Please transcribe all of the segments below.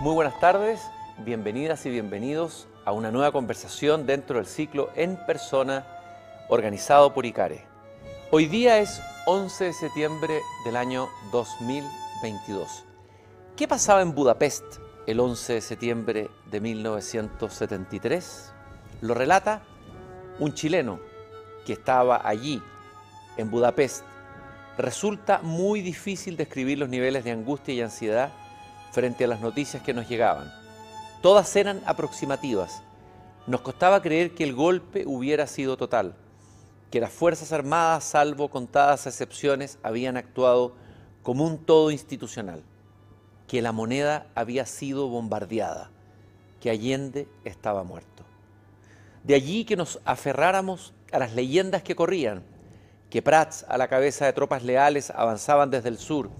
Muy buenas tardes, bienvenidas y bienvenidos a una nueva conversación dentro del ciclo En Persona organizado por ICARE. Hoy día es 11 de septiembre del año 2022. ¿Qué pasaba en Budapest el 11 de septiembre de 1973? Lo relata un chileno que estaba allí, en Budapest. Resulta muy difícil describir los niveles de angustia y ansiedad frente a las noticias que nos llegaban. Todas eran aproximativas. Nos costaba creer que el golpe hubiera sido total, que las Fuerzas Armadas, salvo contadas excepciones, habían actuado como un todo institucional, que la moneda había sido bombardeada, que Allende estaba muerto. De allí que nos aferráramos a las leyendas que corrían, que Prats a la cabeza de tropas leales avanzaban desde el sur,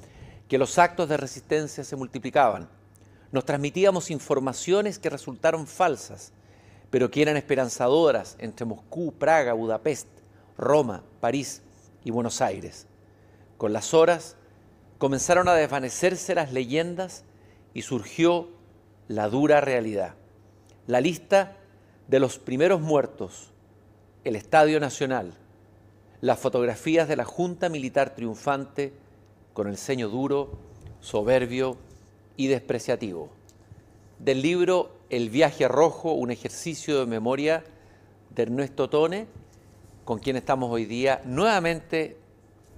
que los actos de resistencia se multiplicaban. Nos transmitíamos informaciones que resultaron falsas, pero que eran esperanzadoras entre Moscú, Praga, Budapest, Roma, París y Buenos Aires. Con las horas comenzaron a desvanecerse las leyendas y surgió la dura realidad. La lista de los primeros muertos, el Estadio Nacional, las fotografías de la Junta Militar triunfante con el ceño duro, soberbio y despreciativo. Del libro El viaje rojo, un ejercicio de memoria de Ernesto Tone, con quien estamos hoy día nuevamente,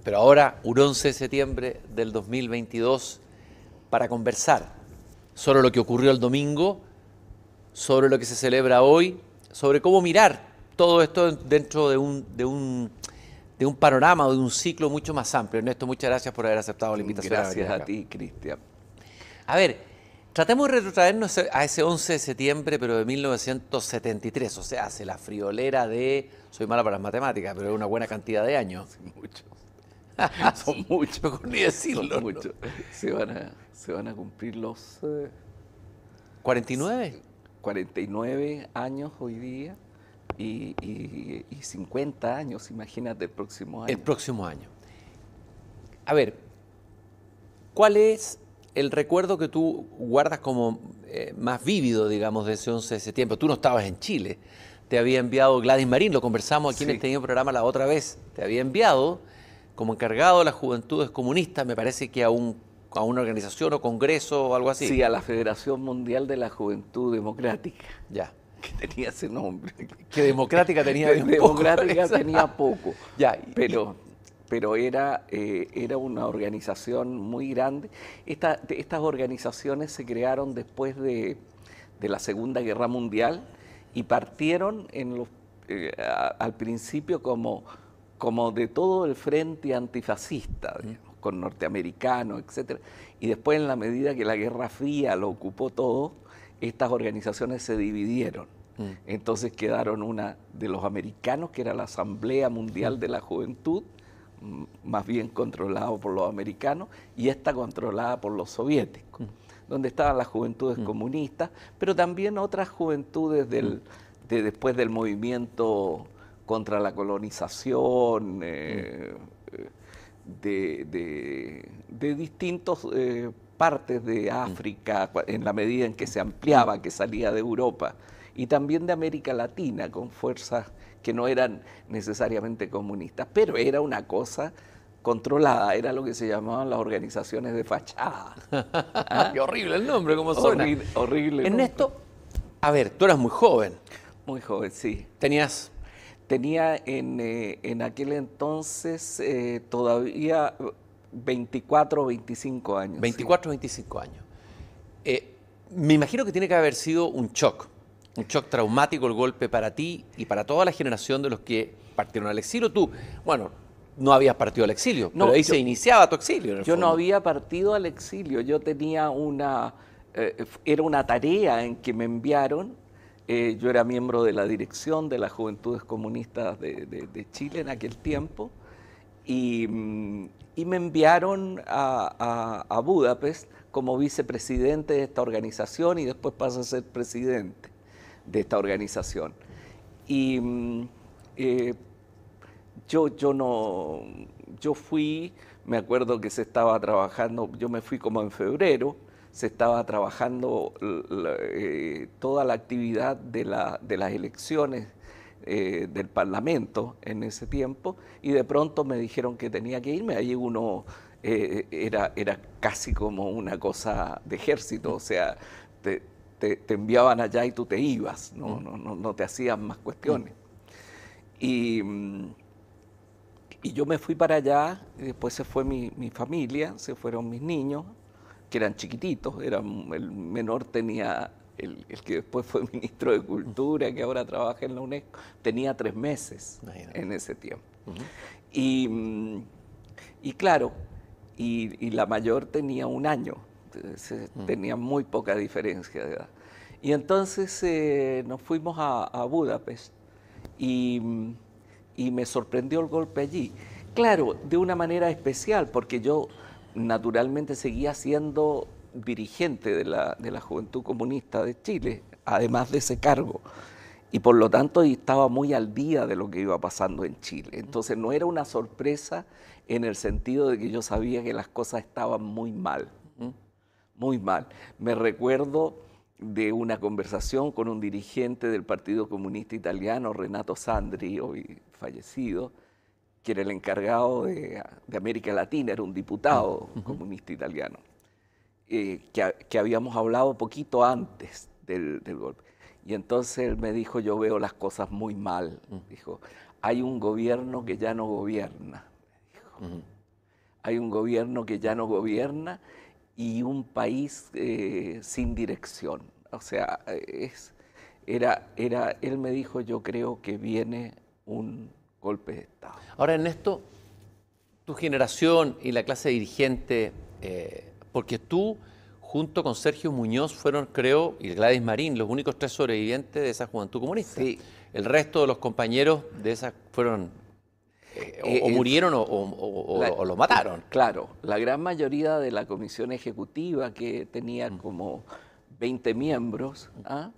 pero ahora un 11 de septiembre del 2022, para conversar sobre lo que ocurrió el domingo sobre lo que se celebra hoy, sobre cómo mirar todo esto dentro de un, de un, de un panorama o de un ciclo mucho más amplio. Ernesto, muchas gracias por haber aceptado la invitación. Gracias a, ti, Cristian. A ver, tratemos de retrotraernos a ese 11 de septiembre, pero de 1973, o sea, hace la friolera de... Soy mala para las matemáticas, pero es una buena cantidad de años. Muchos. son muchos, ni decirlo. Son Se, van a, cumplir los... ¿49? Eh, ¿49? 49 años hoy día y, 50 años, imagínate, el próximo año. El próximo año. A ver, ¿cuál es el recuerdo que tú guardas como eh, más vívido, digamos, de ese 11 de septiembre? Tú no estabas en Chile, te había enviado Gladys Marín, lo conversamos aquí en este mismo programa la otra vez, te había enviado como encargado de la juventud comunistas, me parece que aún a una organización o congreso o algo así. Sí, a la Federación Mundial de la Juventud Democrática. Ya. Que tenía ese nombre. Que democrática tenía Democrática poco, tenía poco. Ya. Pero, pero era, eh, era una organización muy grande. estas organizaciones se crearon después de, de, la Segunda Guerra Mundial y partieron en los, eh, al principio como, como de todo el frente antifascista con norteamericanos, etc. Y después, en la medida que la Guerra Fría lo ocupó todo, estas organizaciones se dividieron. Mm. Entonces quedaron una de los americanos, que era la Asamblea Mundial mm. de la Juventud, mm, más bien controlada por los americanos, y esta controlada por los soviéticos, donde estaban las juventudes comunistas, pero también otras juventudes del, después del movimiento contra la colonización, eh, de, de, distintas eh, partes de mm. África, en la medida en que se ampliaba, que salía de Europa, y también de América Latina, con fuerzas que no eran necesariamente comunistas, pero era una cosa controlada, era lo que se llamaban las organizaciones de fachada. Qué horrible el nombre, ¿Cómo son Horrible, en esto a ver, tú eras muy joven. Muy joven, sí. Tenías tenía en, eh, en aquel entonces eh, todavía 24 o 25 años. 24 o 25 años. Eh, me imagino que tiene que haber sido un shock, un shock traumático el golpe para ti y para toda la generación de los que partieron al exilio. Tú, bueno, no habías partido al exilio, no, pero ahí se iniciaba tu exilio. yo no había partido al exilio, yo tenía una, era una tarea en que me enviaron eh, yo era miembro de la dirección de las Juventudes Comunistas de, Chile en aquel tiempo y, mm, me enviaron a, Budapest como vicepresidente de esta organización y después pasa a ser presidente de esta organización. Y mm, eh, yo, yo no, yo fui, me acuerdo que se estaba trabajando, yo me fui como en febrero se estaba trabajando eh, toda la actividad de, las elecciones eh, del Parlamento en ese tiempo y de pronto me dijeron que tenía que irme. allí uno eh, era, era casi como una cosa de ejército, o sea, te, enviaban allá y tú te ibas, no, mm. no, te hacían más cuestiones. Y, yo me fui para allá, después se fue mi, mi familia, se fueron mis niños, eran chiquititos, eran, el menor tenía, el, que después fue ministro de Cultura, que ahora trabaja en la UNESCO, tenía tres meses en ese tiempo. Mm, y, claro, y, la mayor tenía un año, tenía muy poca diferencia de edad. Y entonces eh, nos fuimos a, Budapest y, mm, y me sorprendió el golpe allí. Claro, de una manera especial, porque yo naturalmente seguía siendo dirigente de la, de Juventud Comunista de Chile, además de ese cargo. Y por lo tanto estaba muy al día de lo que iba pasando en Chile. Entonces no era una sorpresa en el sentido de que yo sabía que las cosas estaban muy mal, muy mal. Me recuerdo de una conversación con un dirigente del Partido Comunista Italiano, Renato Sandri, hoy fallecido, que era el encargado de, América Latina, era un diputado comunista italiano, eh, que, que, habíamos hablado poquito antes del, golpe. Y entonces él me dijo, yo veo las cosas muy mal. Dijo, hay un gobierno que ya no gobierna. Hay un gobierno que ya no gobierna y un país eh, sin dirección. O sea, es, era, era, él me dijo, yo creo que viene un golpes de Estado. Ahora, Ernesto, tu generación y la clase dirigente, eh, porque tú junto con Sergio Muñoz fueron, creo, y Gladys Marín, los únicos tres sobrevivientes de esa juventud comunista. Sí. El resto de los compañeros de esa fueron eh, o, eh, murieron o, o, los mataron. Claro, la gran mayoría de la comisión ejecutiva que tenía mm. como 20 miembros, ¿ah?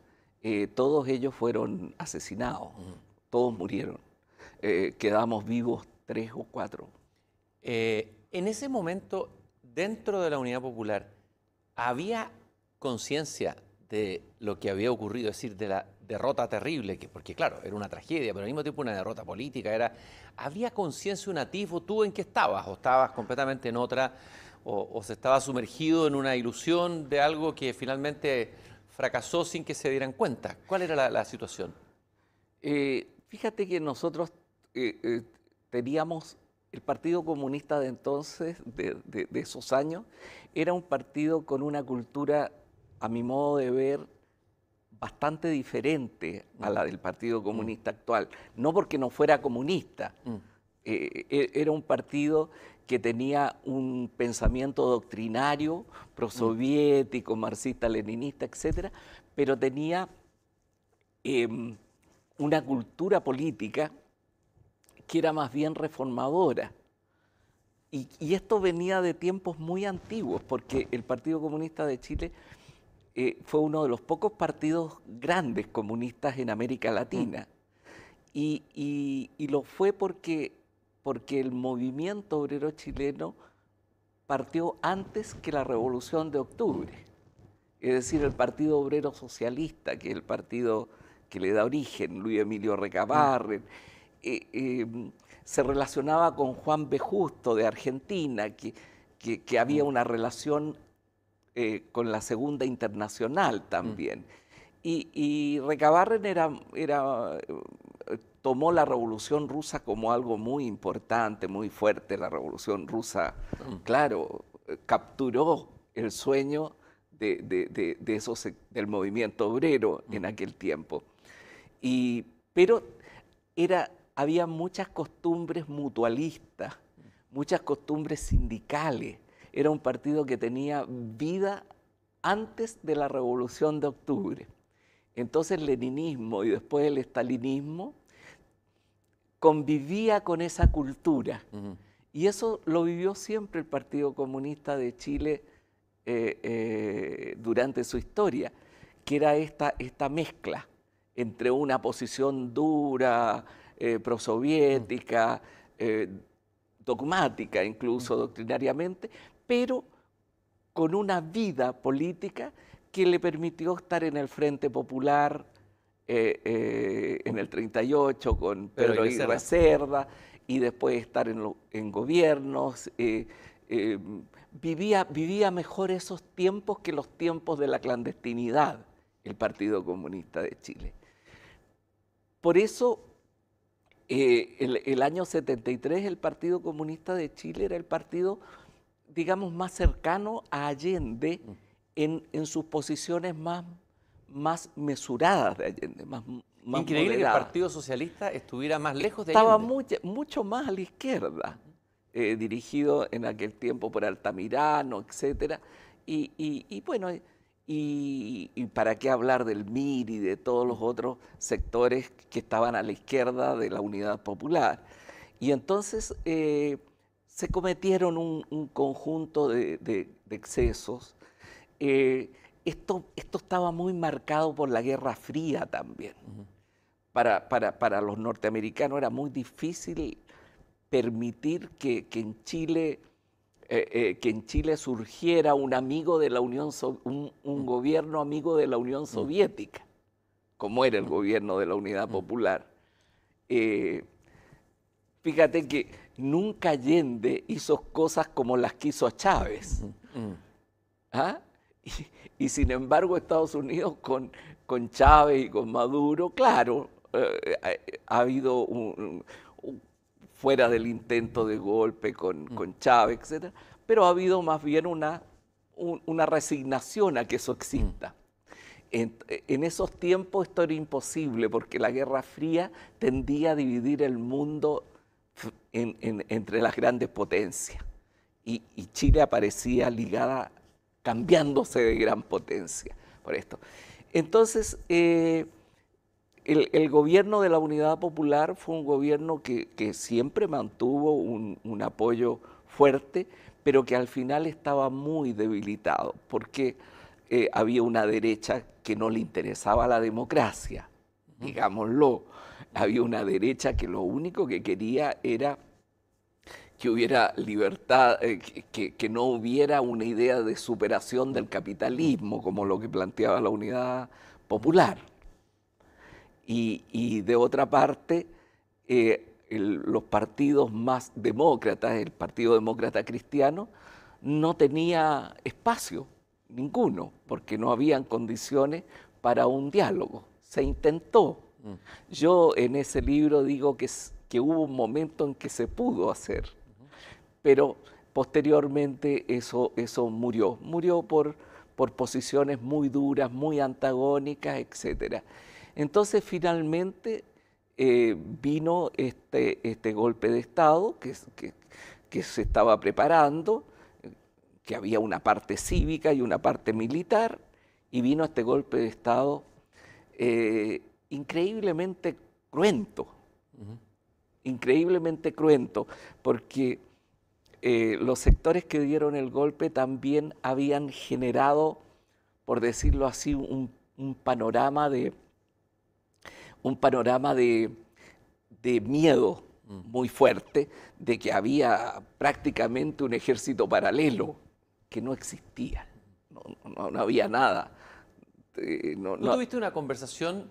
todos ellos fueron asesinados, mm. todos murieron. Eh, quedamos vivos tres o cuatro. Eh, en ese momento, dentro de la Unidad Popular, ¿había conciencia de lo que había ocurrido, es decir, de la derrota terrible, que, porque claro, era una tragedia, pero al mismo tiempo una derrota política, era, ¿había conciencia un atisbo? ¿Tú en qué estabas? ¿O estabas completamente en otra? O, se estaba sumergido en una ilusión de algo que finalmente fracasó sin que se dieran cuenta? ¿Cuál era la, situación? Eh, fíjate que nosotros eh, eh, teníamos el Partido Comunista de entonces, de, esos años, era un partido con una cultura, a mi modo de ver, bastante diferente a la del Partido Comunista mm. actual. No porque no fuera comunista, mm. eh, e, era un partido que tenía un pensamiento doctrinario, prosoviético, mm. marxista-leninista, etc., pero tenía em, una cultura política que era más bien reformadora. Y, esto venía de tiempos muy antiguos, porque el Partido Comunista de Chile eh, fue uno de los pocos partidos grandes comunistas en América Latina. Mm. Y, lo fue porque, porque el movimiento obrero chileno partió antes que la Revolución de Octubre. Es decir, el Partido Obrero Socialista, que es el partido que le da origen, Luis Emilio Recabarren. Mm. Eh, em, se relacionaba con Juan Bejusto de Argentina, que, que, había mm. una relación eh, con la Segunda Internacional también. Mm. Y, Recabarren era, eh, tomó la Revolución Rusa como algo muy importante, muy fuerte. La Revolución Rusa, mm. claro, capturó el sueño de, esos, del movimiento obrero en aquel tiempo. Y, pero era había muchas costumbres mutualistas, muchas costumbres sindicales. Era un partido que tenía vida antes de la Revolución de Octubre. Entonces el leninismo y después el estalinismo convivía con esa cultura. Y eso lo vivió siempre el Partido Comunista de Chile eh, eh, durante su historia, que era esta, esta mezcla entre una posición dura, eh, prosoviética, eh, dogmática incluso doctrinariamente, pero con una vida política que le permitió estar en el Frente Popular eh, en el 38 con Pedro Aguirre Cerda y después estar en, gobiernos. Vivía, vivía, mejor esos tiempos que los tiempos de la clandestinidad, el Partido Comunista de Chile. Por eso eh, el, año 73 el Partido Comunista de Chile era el partido, digamos, más cercano a Allende mm. en, sus posiciones más, más mesuradas de Allende. Más, Increíble que el Partido Socialista estuviera más lejos de Allende. Estaba mucho, más a la izquierda, eh, dirigido en aquel tiempo por Altamirano, etc. y bueno... Y, para qué hablar del MIR y de todos los otros sectores que estaban a la izquierda de la Unidad Popular. Y entonces eh, se cometieron un, conjunto de, excesos. Eh, esto, esto, estaba muy marcado por la Guerra Fría también. para, los norteamericanos era muy difícil permitir que, que en Chile eh, eh, que en Chile surgiera un amigo de la Unión un, mm. gobierno amigo de la Unión mm. Soviética, como era el mm. gobierno de la Unidad Popular. Eh, fíjate que nunca Allende hizo cosas como las que hizo Chávez. ¿Ah? Y, sin embargo Estados Unidos con, con Chávez y con Maduro, claro, ha habido un, fuera del intento de golpe con, mm. Chávez, etc. Pero ha habido más bien una, una resignación a que eso exista. Mm. En, esos tiempos esto era imposible porque la Guerra Fría tendía a dividir el mundo entre las grandes potencias y, Chile aparecía ligada, cambiándose de gran potencia por esto. Entonces, eh, el, gobierno de la Unidad Popular fue un gobierno que, siempre mantuvo un, apoyo fuerte, pero que al final estaba muy debilitado, porque eh, había una derecha que no le interesaba la democracia, digámoslo. Había una derecha que lo único que quería era que hubiera libertad, eh, que, no hubiera una idea de superación del capitalismo, como lo que planteaba la Unidad Popular y, de otra parte, eh, los partidos más demócratas, el Partido Demócrata Cristiano, no tenía espacio ninguno, porque no habían condiciones para un diálogo. Se intentó. Mm. Yo en ese libro digo que, hubo un momento en que se pudo hacer, pero posteriormente eso, murió. Murió por, por posiciones muy duras, muy antagónicas, etcétera. Entonces finalmente eh, vino este, este golpe de Estado que, se estaba preparando, que había una parte cívica y una parte militar, y vino este golpe de Estado eh, increíblemente cruento, increíblemente cruento, porque eh, los sectores que dieron el golpe también habían generado, por decirlo así, un panorama de, un panorama de, miedo muy fuerte de que había prácticamente un ejército paralelo que no existía, no, había nada. Eh, ¿Tú tuviste una conversación,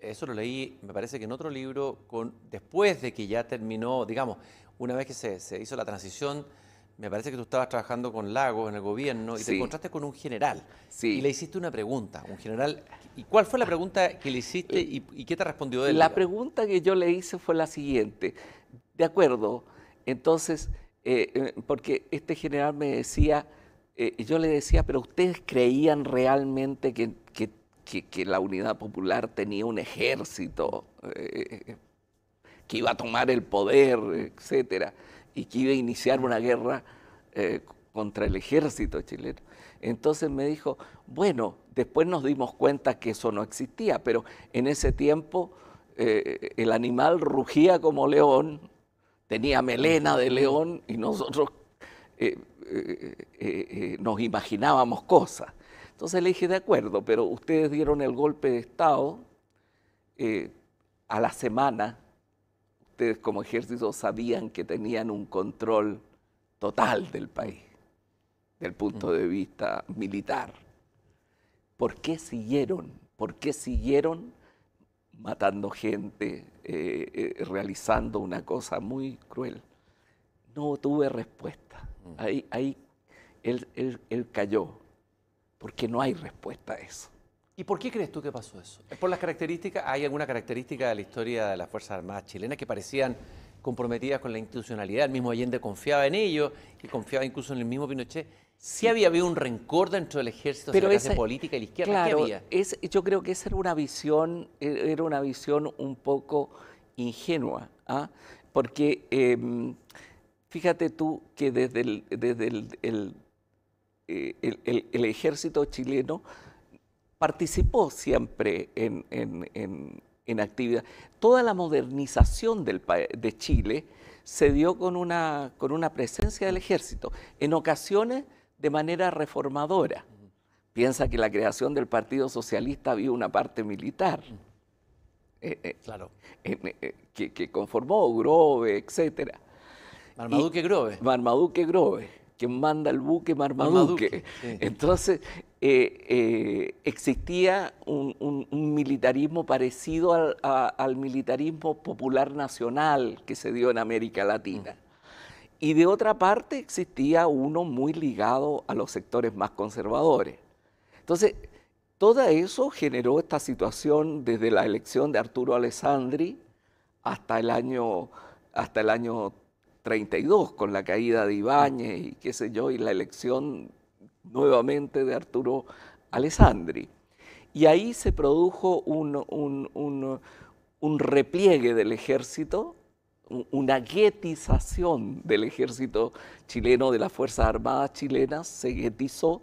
eso lo leí, me parece que en otro libro, con, después de que ya terminó, digamos, una vez que se, se hizo la transición me parece que tú estabas trabajando con Lagos en el gobierno y te encontraste con un general. Y le hiciste una pregunta, un general. ¿Y cuál fue la pregunta que le hiciste y, qué te respondió él? La pregunta que yo le hice fue la siguiente. De acuerdo, entonces, eh, eh, porque este general me decía, eh, yo le decía, pero ustedes creían realmente que, la Unidad Popular tenía un ejército, que iba a tomar el poder, etcétera y que iba a iniciar una guerra eh, contra el ejército chileno. Entonces me dijo, bueno, después nos dimos cuenta que eso no existía, pero en ese tiempo eh, el animal rugía como león, tenía melena de león y nosotros eh, nos imaginábamos cosas. Entonces le dije, de acuerdo, pero ustedes dieron el golpe de Estado a la semana ustedes como ejército sabían que tenían un control total del país, del punto de vista militar. ¿Por qué siguieron? ¿Por qué siguieron matando gente, eh, eh, realizando una cosa muy cruel? No tuve respuesta. Mm. Ahí, él, él, él cayó, porque no hay respuesta a eso. ¿Y por qué crees tú que pasó eso? ¿Por las características? ¿Hay alguna característica de la historia de las Fuerzas Armadas chilenas que parecían comprometidas con la institucionalidad? El mismo Allende confiaba en ello y confiaba incluso en el mismo Pinochet. Sí había habido un rencor dentro del ejército Pero la clase política y la izquierda. Claro, yo creo que esa era una visión, e-, era una visión un poco ingenua, ¿ah? porque em, fíjate tú que desde desde eh, el, el ejército chileno participó siempre en, en, actividad. Toda la modernización del, de Chile se dio con una, con una presencia del ejército, en ocasiones de manera reformadora. Piensa que la creación del Partido Socialista había una parte militar. Eh, eh, claro. Eh, que, conformó Grove, etc. Marmaduke Marmaduke Grove quien manda el buque Marmaduke. Entonces, eh, eh, existía un, militarismo parecido al, militarismo popular nacional que se dio en América Latina. Mm. Y de otra parte existía uno muy ligado a los sectores más conservadores. Entonces, todo eso generó esta situación desde la elección de Arturo Alessandri hasta el año, hasta el año 32 con la caída de Ibáñez y qué sé yo, y la elección nuevamente de Arturo Alessandri. Y ahí se produjo un, repliegue del ejército, una guetización del ejército chileno, de las Fuerzas Armadas chilenas, se guetizó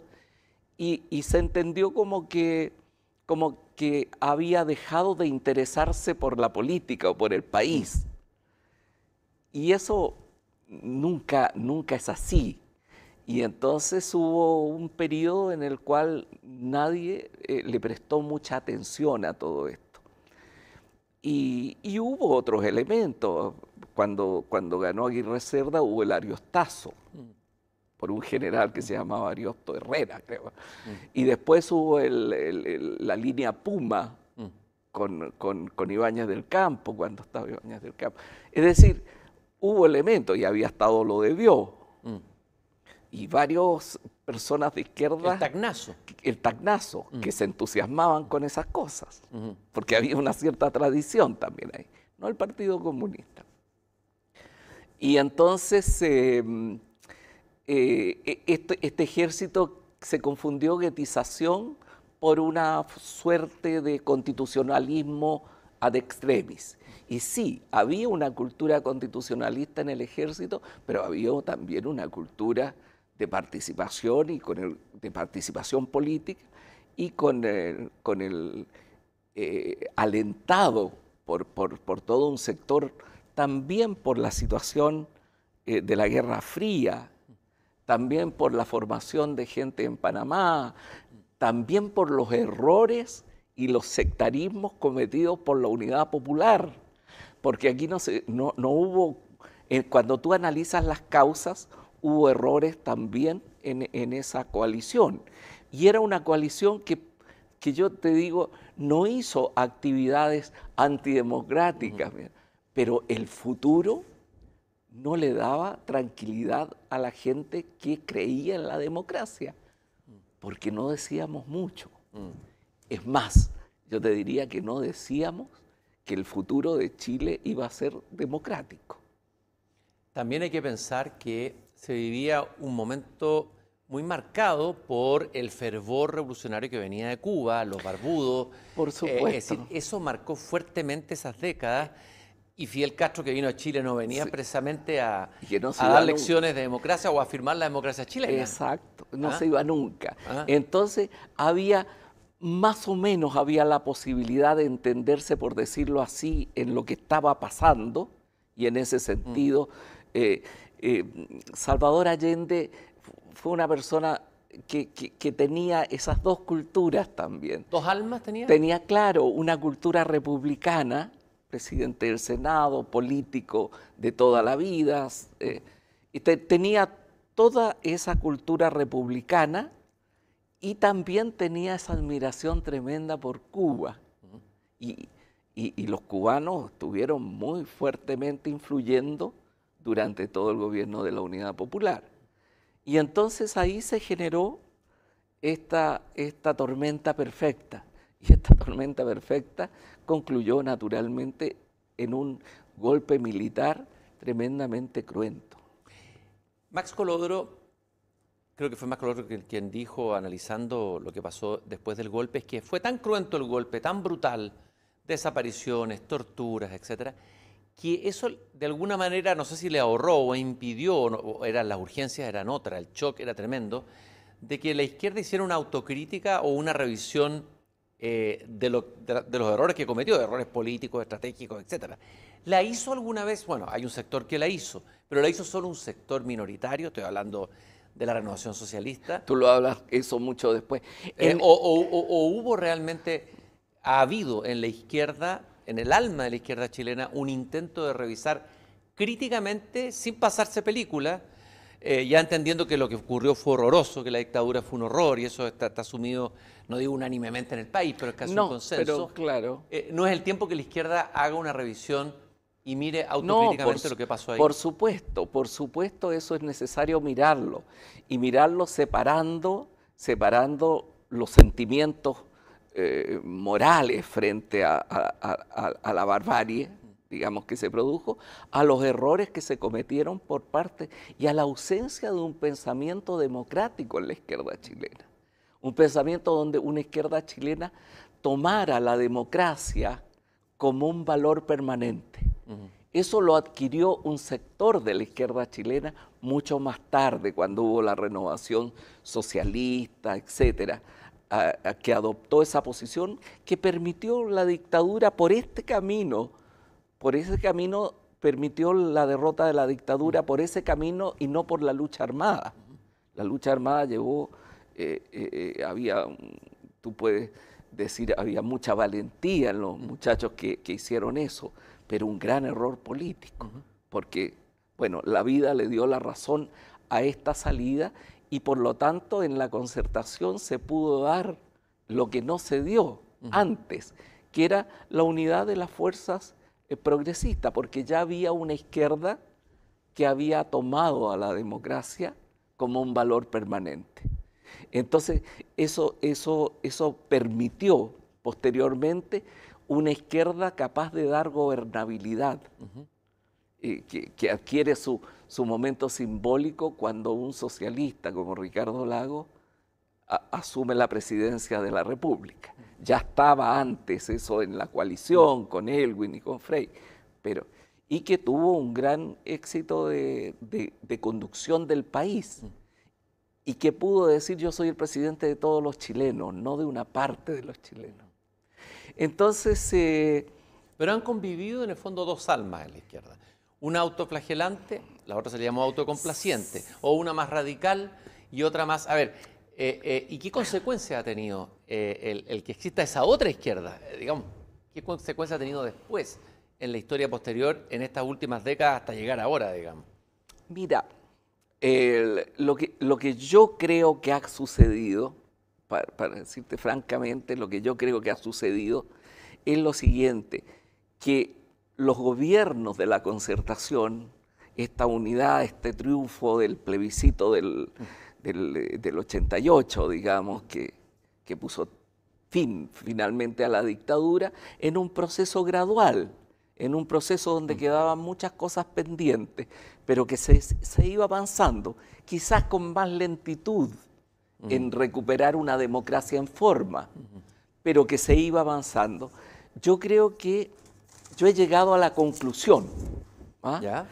y, se entendió como que, como que había dejado de interesarse por la política o por el país. Y eso nunca, nunca es así. Y entonces hubo un periodo en el cual nadie eh, le prestó mucha atención a todo esto. Y, hubo otros elementos. Cuando, cuando ganó Aguirre Cerda hubo el ariostazo, por un general que se llamaba Ariosto Herrera, creo. Y después hubo la línea Puma mm. con, con, con Ibáñez del Campo, cuando estaba Ibáñez del Campo. Es decir, hubo elementos, y había estado lo de Dios, mm. y varias personas de izquierda... El tagnazo. El tagnazo, mm. que se entusiasmaban con esas cosas, porque había una cierta tradición también ahí, no el Partido Comunista. Y entonces em, eh, e, este, este, ejército se confundió guetización por una suerte de constitucionalismo ad extremis. Y sí, había una cultura constitucionalista en el ejército, pero había también una cultura de participación y con el, de participación política y con el, con el eh, alentado por, todo un sector, también por la situación eh, de la Guerra Fría, también por la formación de gente en Panamá, también por los errores y los sectarismos cometidos por la Unidad Popular, porque aquí no, se, no, no hubo, cuando tú analizas las causas, hubo errores también en, esa coalición. Y era una coalición que, que, yo te digo, no hizo actividades antidemocráticas, pero el futuro no le daba tranquilidad a la gente que creía en la democracia, mm. porque no decíamos mucho. Mm. Es más, yo te diría que no decíamos que el futuro de Chile iba a ser democrático. También hay que pensar que se vivía un momento muy marcado por el fervor revolucionario que venía de Cuba, los barbudos. Por eh, supuesto. es decir, eso marcó fuertemente esas décadas. Y Fidel Castro, que vino a Chile, no venía precisamente a, dar lecciones de democracia o a afirmar la democracia chilena. Exacto, no ¿Ah? se iba nunca. ¿Ah? Entonces, había más o menos había la posibilidad de entenderse, por decirlo así, en lo que estaba pasando, y en ese sentido, mm. eh, eh, Salvador Allende fue una persona que, tenía esas dos culturas también. ¿Dos almas tenía? Tenía, claro, una cultura republicana, presidente del Senado, político de toda la vida, eh, y tenía toda esa cultura republicana y también tenía esa admiración tremenda por Cuba. Y, los cubanos estuvieron muy fuertemente influyendo durante todo el gobierno de la Unidad Popular. Y entonces ahí se generó esta, esta tormenta perfecta. Y esta tormenta perfecta concluyó naturalmente en un golpe militar tremendamente cruento. Max Colodro creo que fue más quien dijo, analizando lo que pasó después del golpe, es que fue tan cruento el golpe, tan brutal, desapariciones, torturas, etcétera, que eso de alguna manera, no sé si le ahorró o impidió, o eran las urgencias eran otras, el shock era tremendo, de que la izquierda hiciera una autocrítica o una revisión eh, de, los errores que cometió, errores políticos, estratégicos, etcétera. ¿La hizo alguna vez? Bueno, hay un sector que la hizo, pero la hizo solo un sector minoritario, estoy hablando de la renovación socialista. Tú lo hablas eso mucho después. Eh, o, hubo realmente, ha habido en la izquierda, en el alma de la izquierda chilena, un intento de revisar críticamente, sin pasarse película, eh, ya entendiendo que lo que ocurrió fue horroroso, que la dictadura fue un horror y eso está, asumido, no digo unánimemente en el país, pero es casi un consenso. Pero, claro. Eh, no es el tiempo que la izquierda haga una revisión y mire autocríticamente lo que pasó ahí. Por supuesto, por supuesto eso es necesario mirarlo y mirarlo separando, separando los sentimientos eh, morales frente a, la barbarie, digamos, que se produjo, a los errores que se cometieron por parte y a la ausencia de un pensamiento democrático en la izquierda chilena. Un pensamiento donde una izquierda chilena tomara la democracia como un valor permanente eso lo adquirió un sector de la izquierda chilena mucho más tarde, cuando hubo la renovación socialista, etcétera, que adoptó esa posición que permitió la dictadura por este camino, por ese camino permitió la derrota de la dictadura por ese camino y no por la lucha armada. La lucha armada llevó, eh, eh, eh, había, tú puedes decir, había mucha valentía en los muchachos que hicieron eso pero un gran error político, porque, bueno, la vida le dio la razón a esta salida y por lo tanto en la concertación se pudo dar lo que no se dio antes, que era la unidad de las fuerzas eh, progresistas, porque ya había una izquierda que había tomado a la democracia como un valor permanente. Entonces, eso, eso, eso permitió posteriormente una izquierda capaz de dar gobernabilidad, eh, que, adquiere su, momento simbólico cuando un socialista como Ricardo Lago asume la presidencia de la República. Ya estaba antes eso en la coalición con Elwin y con Frey, pero, y que tuvo un gran éxito de, conducción del país. y que pudo decir yo soy el presidente de todos los chilenos, no de una parte de los chilenos. Entonces, eh, pero han convivido en el fondo dos almas en la izquierda. Una autoflagelante, la otra se le llama autocomplaciente, o una más radical y otra más... A ver, eh, eh, ¿y qué consecuencia ha tenido el, que exista esa otra izquierda? digamos, ¿qué consecuencia ha tenido después en la historia posterior, en estas últimas décadas, hasta llegar ahora, digamos? Mira, lo que yo creo que ha sucedido para, decirte francamente, lo que yo creo que ha sucedido es lo siguiente, que los gobiernos de la concertación, esta unidad, este triunfo del plebiscito del, 88, digamos, que, que, puso fin finalmente a la dictadura, en un proceso gradual, en un proceso donde mm. quedaban muchas cosas pendientes, pero que se, se iba avanzando, quizás con más lentitud en recuperar una democracia en forma, pero que se iba avanzando. Yo creo que yo he llegado a la conclusión, ¿ah?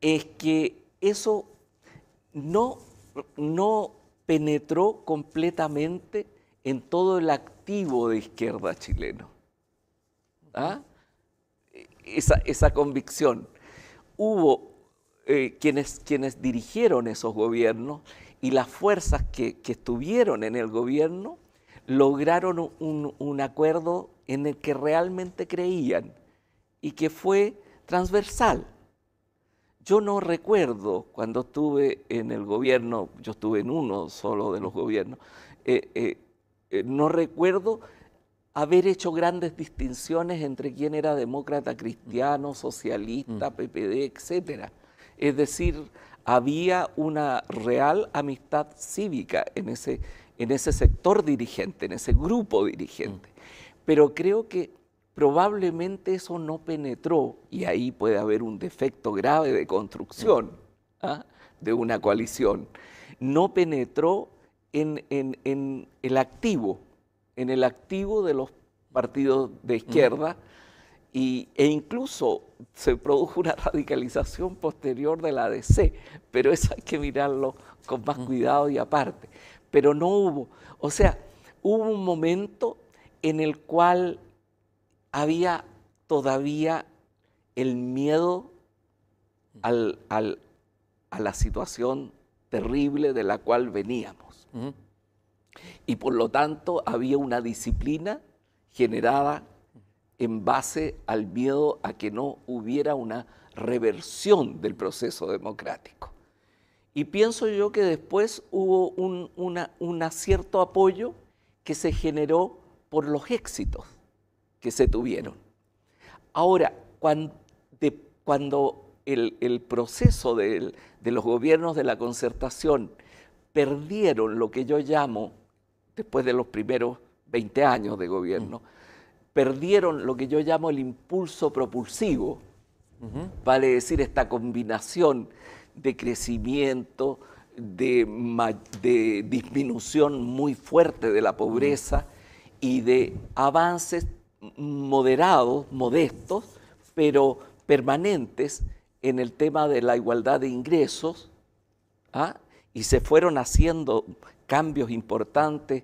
es que eso no, no penetró completamente en todo el activo de izquierda chileno. ¿ah? Esa, convicción. Hubo eh, quienes, quienes dirigieron esos gobiernos y las fuerzas que, estuvieron en el gobierno lograron un, acuerdo en el que realmente creían y que fue transversal. Yo no recuerdo cuando estuve en el gobierno, yo estuve en uno solo de los gobiernos, eh, eh, eh, no recuerdo haber hecho grandes distinciones entre quién era demócrata, cristiano, mm. socialista, mm. PPD, etc. Es decir, había una real amistad cívica en ese, sector dirigente, en ese grupo dirigente. Mm. Pero creo que probablemente eso no penetró y ahí puede haber un defecto grave de construcción mm. ¿ah? de una coalición. No penetró en, el activo, en el activo de los partidos de mm. izquierda y, e incluso se produjo una radicalización posterior de la DC, pero eso hay que mirarlo con más cuidado y aparte. Pero no hubo, o sea, hubo un momento en el cual había todavía el miedo a la situación terrible de la cual veníamos. Y por lo tanto había una disciplina generada en base al miedo a que no hubiera una reversión del proceso democrático. Y pienso yo que después hubo un, una, cierto apoyo que se generó por los éxitos que se tuvieron. Ahora, cuando, cuando el, proceso de, los gobiernos de la concertación perdieron lo que yo llamo, después de los primeros 20 años de gobierno, perdieron lo que yo llamo el impulso propulsivo, vale decir, esta combinación de crecimiento, de, disminución muy fuerte de la pobreza y de avances moderados, modestos, pero permanentes en el tema de la igualdad de ingresos, ¿ah? y se fueron haciendo cambios importantes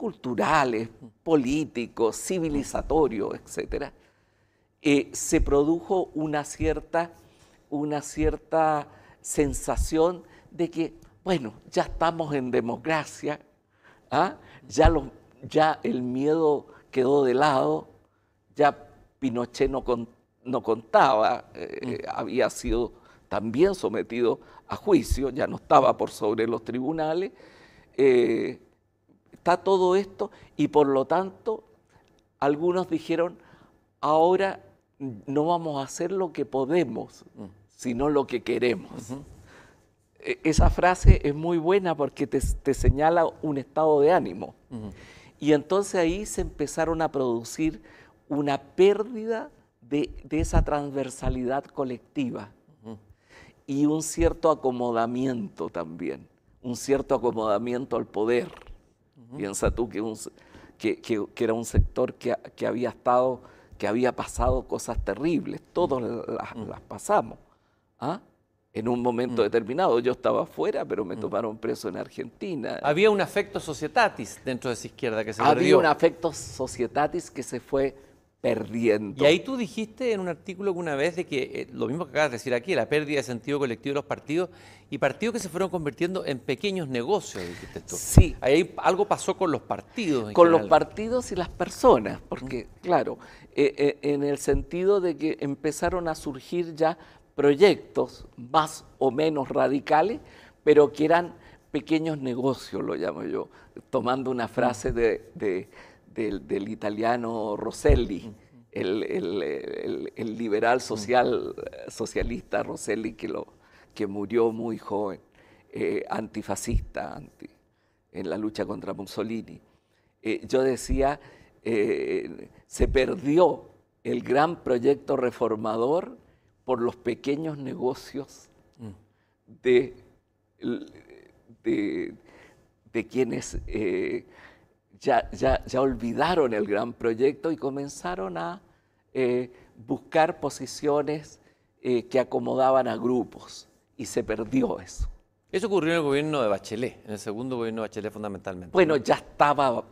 culturales, políticos, civilizatorios, etc., eh, se produjo una cierta, una cierta sensación de que, bueno, ya estamos en democracia, ¿ah? ya, ya el miedo quedó de lado, ya Pinochet no, no contaba, eh, mm. había sido también sometido a juicio, ya no estaba por sobre los tribunales, eh, Está todo esto y por lo tanto algunos dijeron, ahora no vamos a hacer lo que podemos, sino lo que queremos. E, esa frase es muy buena porque te, señala un estado de ánimo. Y entonces ahí se empezaron a producir una pérdida de, esa transversalidad colectiva y un cierto acomodamiento también, un cierto acomodamiento al poder Piensa tú que, era un sector que, había estado, que había pasado cosas terribles, todos las, pasamos. ¿ah? en un momento determinado. Yo estaba afuera, pero me tomaron preso en Argentina. Había un afecto societatis dentro de esa izquierda que se Había un afecto societatis que se fue perdiendo. Y ahí tú dijiste en un artículo que una vez de que eh, lo mismo que acabas de decir aquí, la pérdida de sentido colectivo de los partidos y partidos que se fueron convirtiendo en pequeños negocios, Sí. Ahí algo pasó con los partidos. con los partidos y las personas, porque mm. claro, eh, eh, en el sentido de que empezaron a surgir ya proyectos más o menos radicales, pero que eran pequeños negocios, lo llamo yo, tomando una frase mm. de del, italiano Rosselli, el, liberal social, eh, socialista Rosselli que, lo, que murió muy joven, eh, antifascista en la lucha contra Mussolini. Eh, yo decía, se perdió el gran proyecto reformador por los pequeños negocios mm. de, de, quienes ya, olvidaron el gran proyecto y comenzaron a eh, buscar posiciones eh, que acomodaban a grupos y se perdió eso. Eso ocurrió en el gobierno de Bachelet, en el segundo gobierno de Bachelet fundamentalmente. Bueno, ya estaba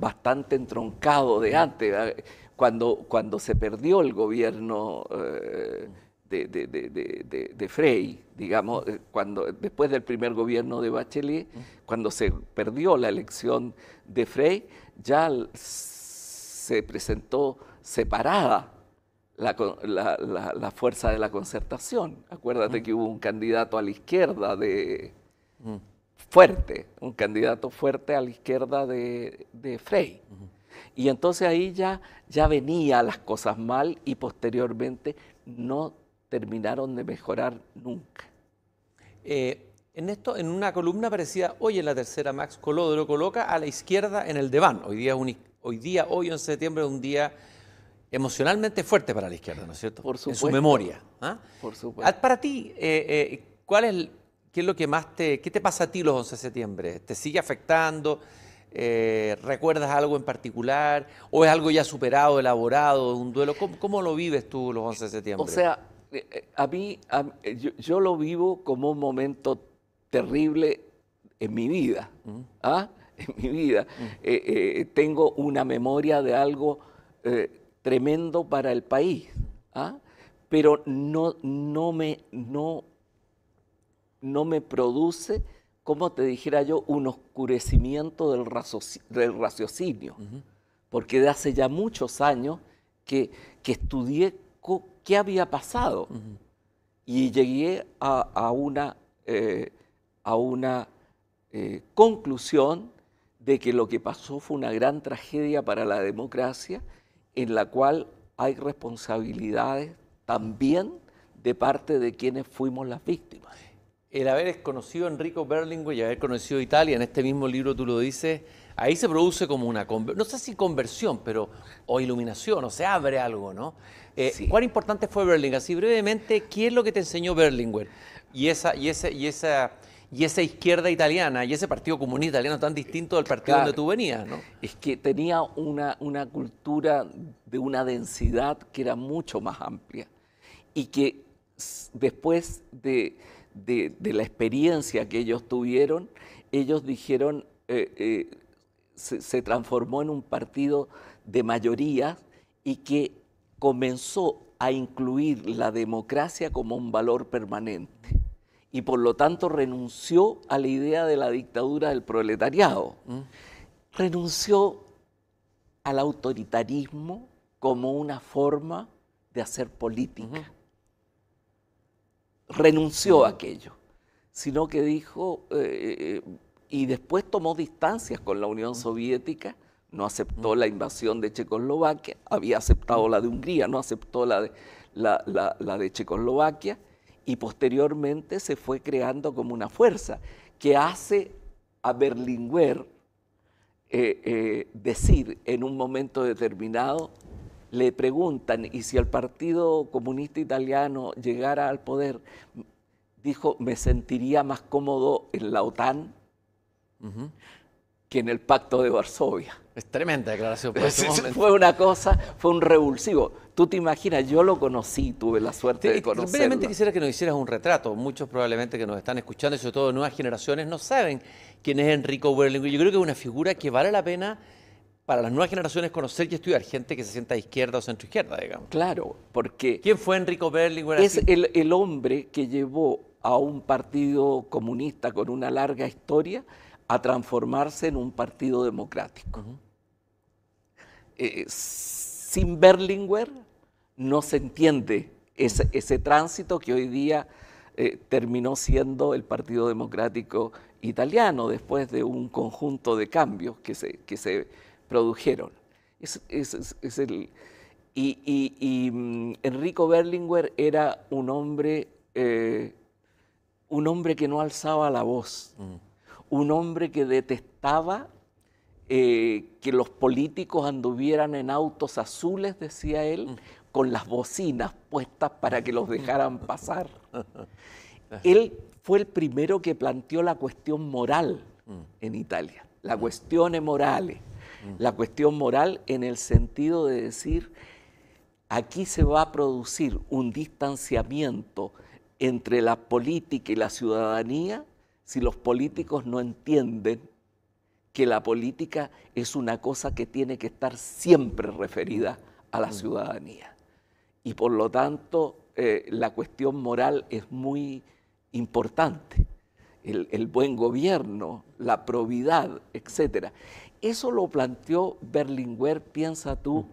bastante entroncado de antes, cuando, cuando se perdió el gobierno eh, de, Frey, digamos, eh, cuando, después del primer gobierno de Bachelet, cuando se perdió la elección de Frey, ya se presentó separada la, fuerza de la concertación. Acuérdate que hubo un candidato a la izquierda de... fuerte, un candidato fuerte a la izquierda de, Frey. Y entonces ahí ya, ya venía las cosas mal y posteriormente no terminaron de mejorar nunca. Eh, en esto, en una columna parecida hoy en la tercera Max Colodro coloca a la izquierda en el deván. Hoy día, un, hoy día, hoy 11 de septiembre, es un día emocionalmente fuerte para la izquierda, ¿no es cierto? Por En su memoria. ¿ah? Por supuesto. Ah, para ti, eh, eh, ¿cuál es, qué es lo que más te, qué te pasa a ti los 11 de septiembre? ¿Te sigue afectando? ¿Recuerdas algo en particular? ¿O es algo ya superado, elaborado, un duelo? ¿Cómo, cómo lo vives tú los 11 de septiembre? O sea, eh, eh, a mí, eh, yo, lo vivo como un momento terrible en mi vida. Mm. ¿ah? En mi vida. Mm. tengo una memoria de algo tremendo para el país, ¿ah? pero no, no, me, no, me produce, como te dijera yo, un oscurecimiento del, raciocinio. Porque de hace ya muchos años que, que estudié qué había pasado. Y llegué a, una, a una eh, eh, conclusión de que lo que pasó fue una gran tragedia para la democracia, en la cual hay responsabilidades también de parte de quienes fuimos las víctimas. El haber conocido a Enrico Berlinguer y haber conocido a Italia, en este mismo libro tú lo dices, ahí se produce como una, no sé si conversión, pero o iluminación, o se abre algo, ¿no? ¿Cuál eh, ¿Cuán importante fue Berlinguer? Así brevemente, ¿qué es lo que te enseñó Berlinguer? Y esa, y y esa, y esa izquierda italiana y ese partido comunista italiano tan distinto del partido donde tú venías, ¿no? Es que tenía una, una cultura de una densidad que era mucho más amplia y que después de, la experiencia que ellos tuvieron, ellos dijeron, eh, eh, se, transformó en un partido de mayoría y que comenzó a incluir la democracia como un valor permanente y por lo tanto renunció a la idea de la dictadura del proletariado, renunció al autoritarismo como una forma de hacer política. Renunció a aquello, sino que dijo, eh, eh, y después tomó distancias con la Unión Soviética, no aceptó la invasión de Checoslovaquia, había aceptado la de Hungría, no aceptó la de, la, Checoslovaquia, y posteriormente se fue creando como una fuerza que hace a Berlinguer eh, eh, decir en un momento determinado, le preguntan, y si el Partido Comunista Italiano llegara al poder, dijo, me sentiría más cómodo en la OTAN que en el pacto de Varsovia. Es tremenda declaración. Este fue una cosa, fue un revulsivo. Tú te imaginas, yo lo conocí, tuve la suerte de conocerlo. Simplemente quisiera que nos hicieras un retrato. Muchos probablemente que nos están escuchando, y sobre todo nuevas generaciones, no saben quién es Enrico Berlinguer. Yo creo que es una figura que vale la pena para las nuevas generaciones conocer y estudiar gente que se sienta izquierda o centro izquierda, digamos. Claro, porque... ¿Quién fue Enrico Berlinguer? Es el hombre que llevó a un partido comunista con una larga historia a transformarse en un partido democrático. Eh, eh, sin Berlinguer no se entiende ese, tránsito que hoy día eh, terminó siendo el Partido Democrático Italiano después de un conjunto de cambios que se, que se produjeron. y, mm, Enrico Berlinguer era un hombre, un hombre que no alzaba la voz un hombre que detestaba eh, que los políticos anduvieran en autos azules, decía él, mm. con las bocinas puestas para que los dejaran pasar. Él fue el primero que planteó la cuestión moral mm. en Italia, la mm. cuestión morale, la cuestión moral en el sentido de decir, aquí se va a producir un distanciamiento entre la política y la ciudadanía si los políticos no entienden que la política es una cosa que tiene que estar siempre referida a la ciudadanía. Y por lo tanto, eh, la cuestión moral es muy importante. El, el, buen gobierno, la probidad, etc. Eso lo planteó Berlinguer, piensa tú,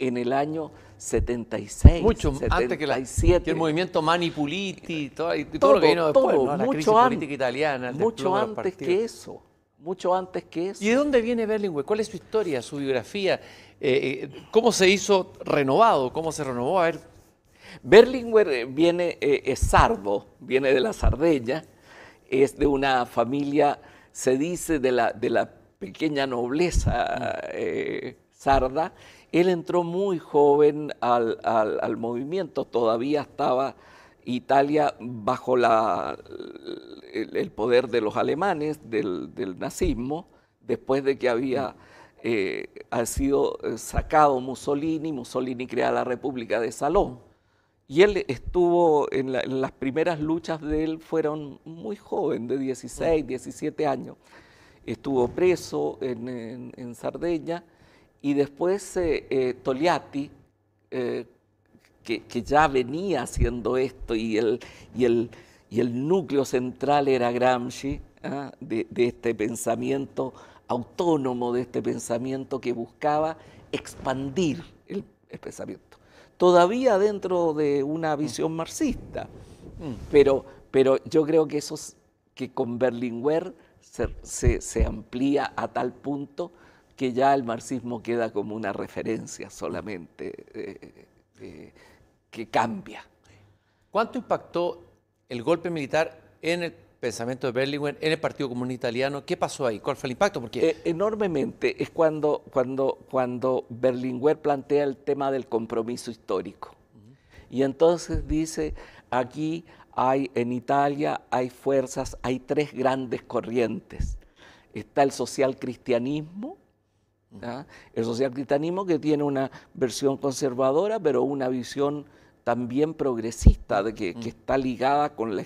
en el año 76. Mucho antes que, el movimiento Manipuliti todo, todo, lo que vino después, la mucho política italiana. mucho antes que eso, mucho antes que eso. ¿Y de dónde viene Berlinguer? ¿Cuál es su historia, su biografía? Eh, eh, ¿Cómo se hizo renovado? ¿Cómo se renovó? A ver. Berlinguer eh, viene, es sardo, viene de la Sardella, es de una familia, se dice, de la, de la pequeña nobleza mm. sarda él entró muy joven al, movimiento, todavía estaba Italia bajo el, poder de los alemanes, del, nazismo, después de que había eh, ha sido sacado Mussolini, Mussolini crea la República de Salón. Y él estuvo, en, las primeras luchas de él fueron muy joven, de 16, 17 años. Estuvo preso en, en, en y después eh, eh Togliatti, eh, que, ya venía haciendo esto y el, y el, núcleo central era Gramsci, ¿ah? de, este pensamiento autónomo, de este pensamiento que buscaba expandir el, pensamiento. Todavía dentro de una visión marxista, mm. pero, pero yo creo que eso que con Berlinguer se, amplía a tal punto que ya el marxismo queda como una referencia solamente eh, eh, que cambia. ¿Cuánto impactó el golpe militar en el pensamiento de Berlinguer, en el Partido Comunista Italiano? ¿Qué pasó ahí? ¿Cuál fue el impacto? Porque... Eh, enormemente. Es cuando, cuando, cuando Berlinguer plantea el tema del compromiso histórico. Y entonces dice, aquí hay, en Italia hay fuerzas, hay tres grandes corrientes. Está el social cristianismo, ¿Ah? El social que tiene una versión conservadora, pero una visión también progresista, de que, está ligada con la,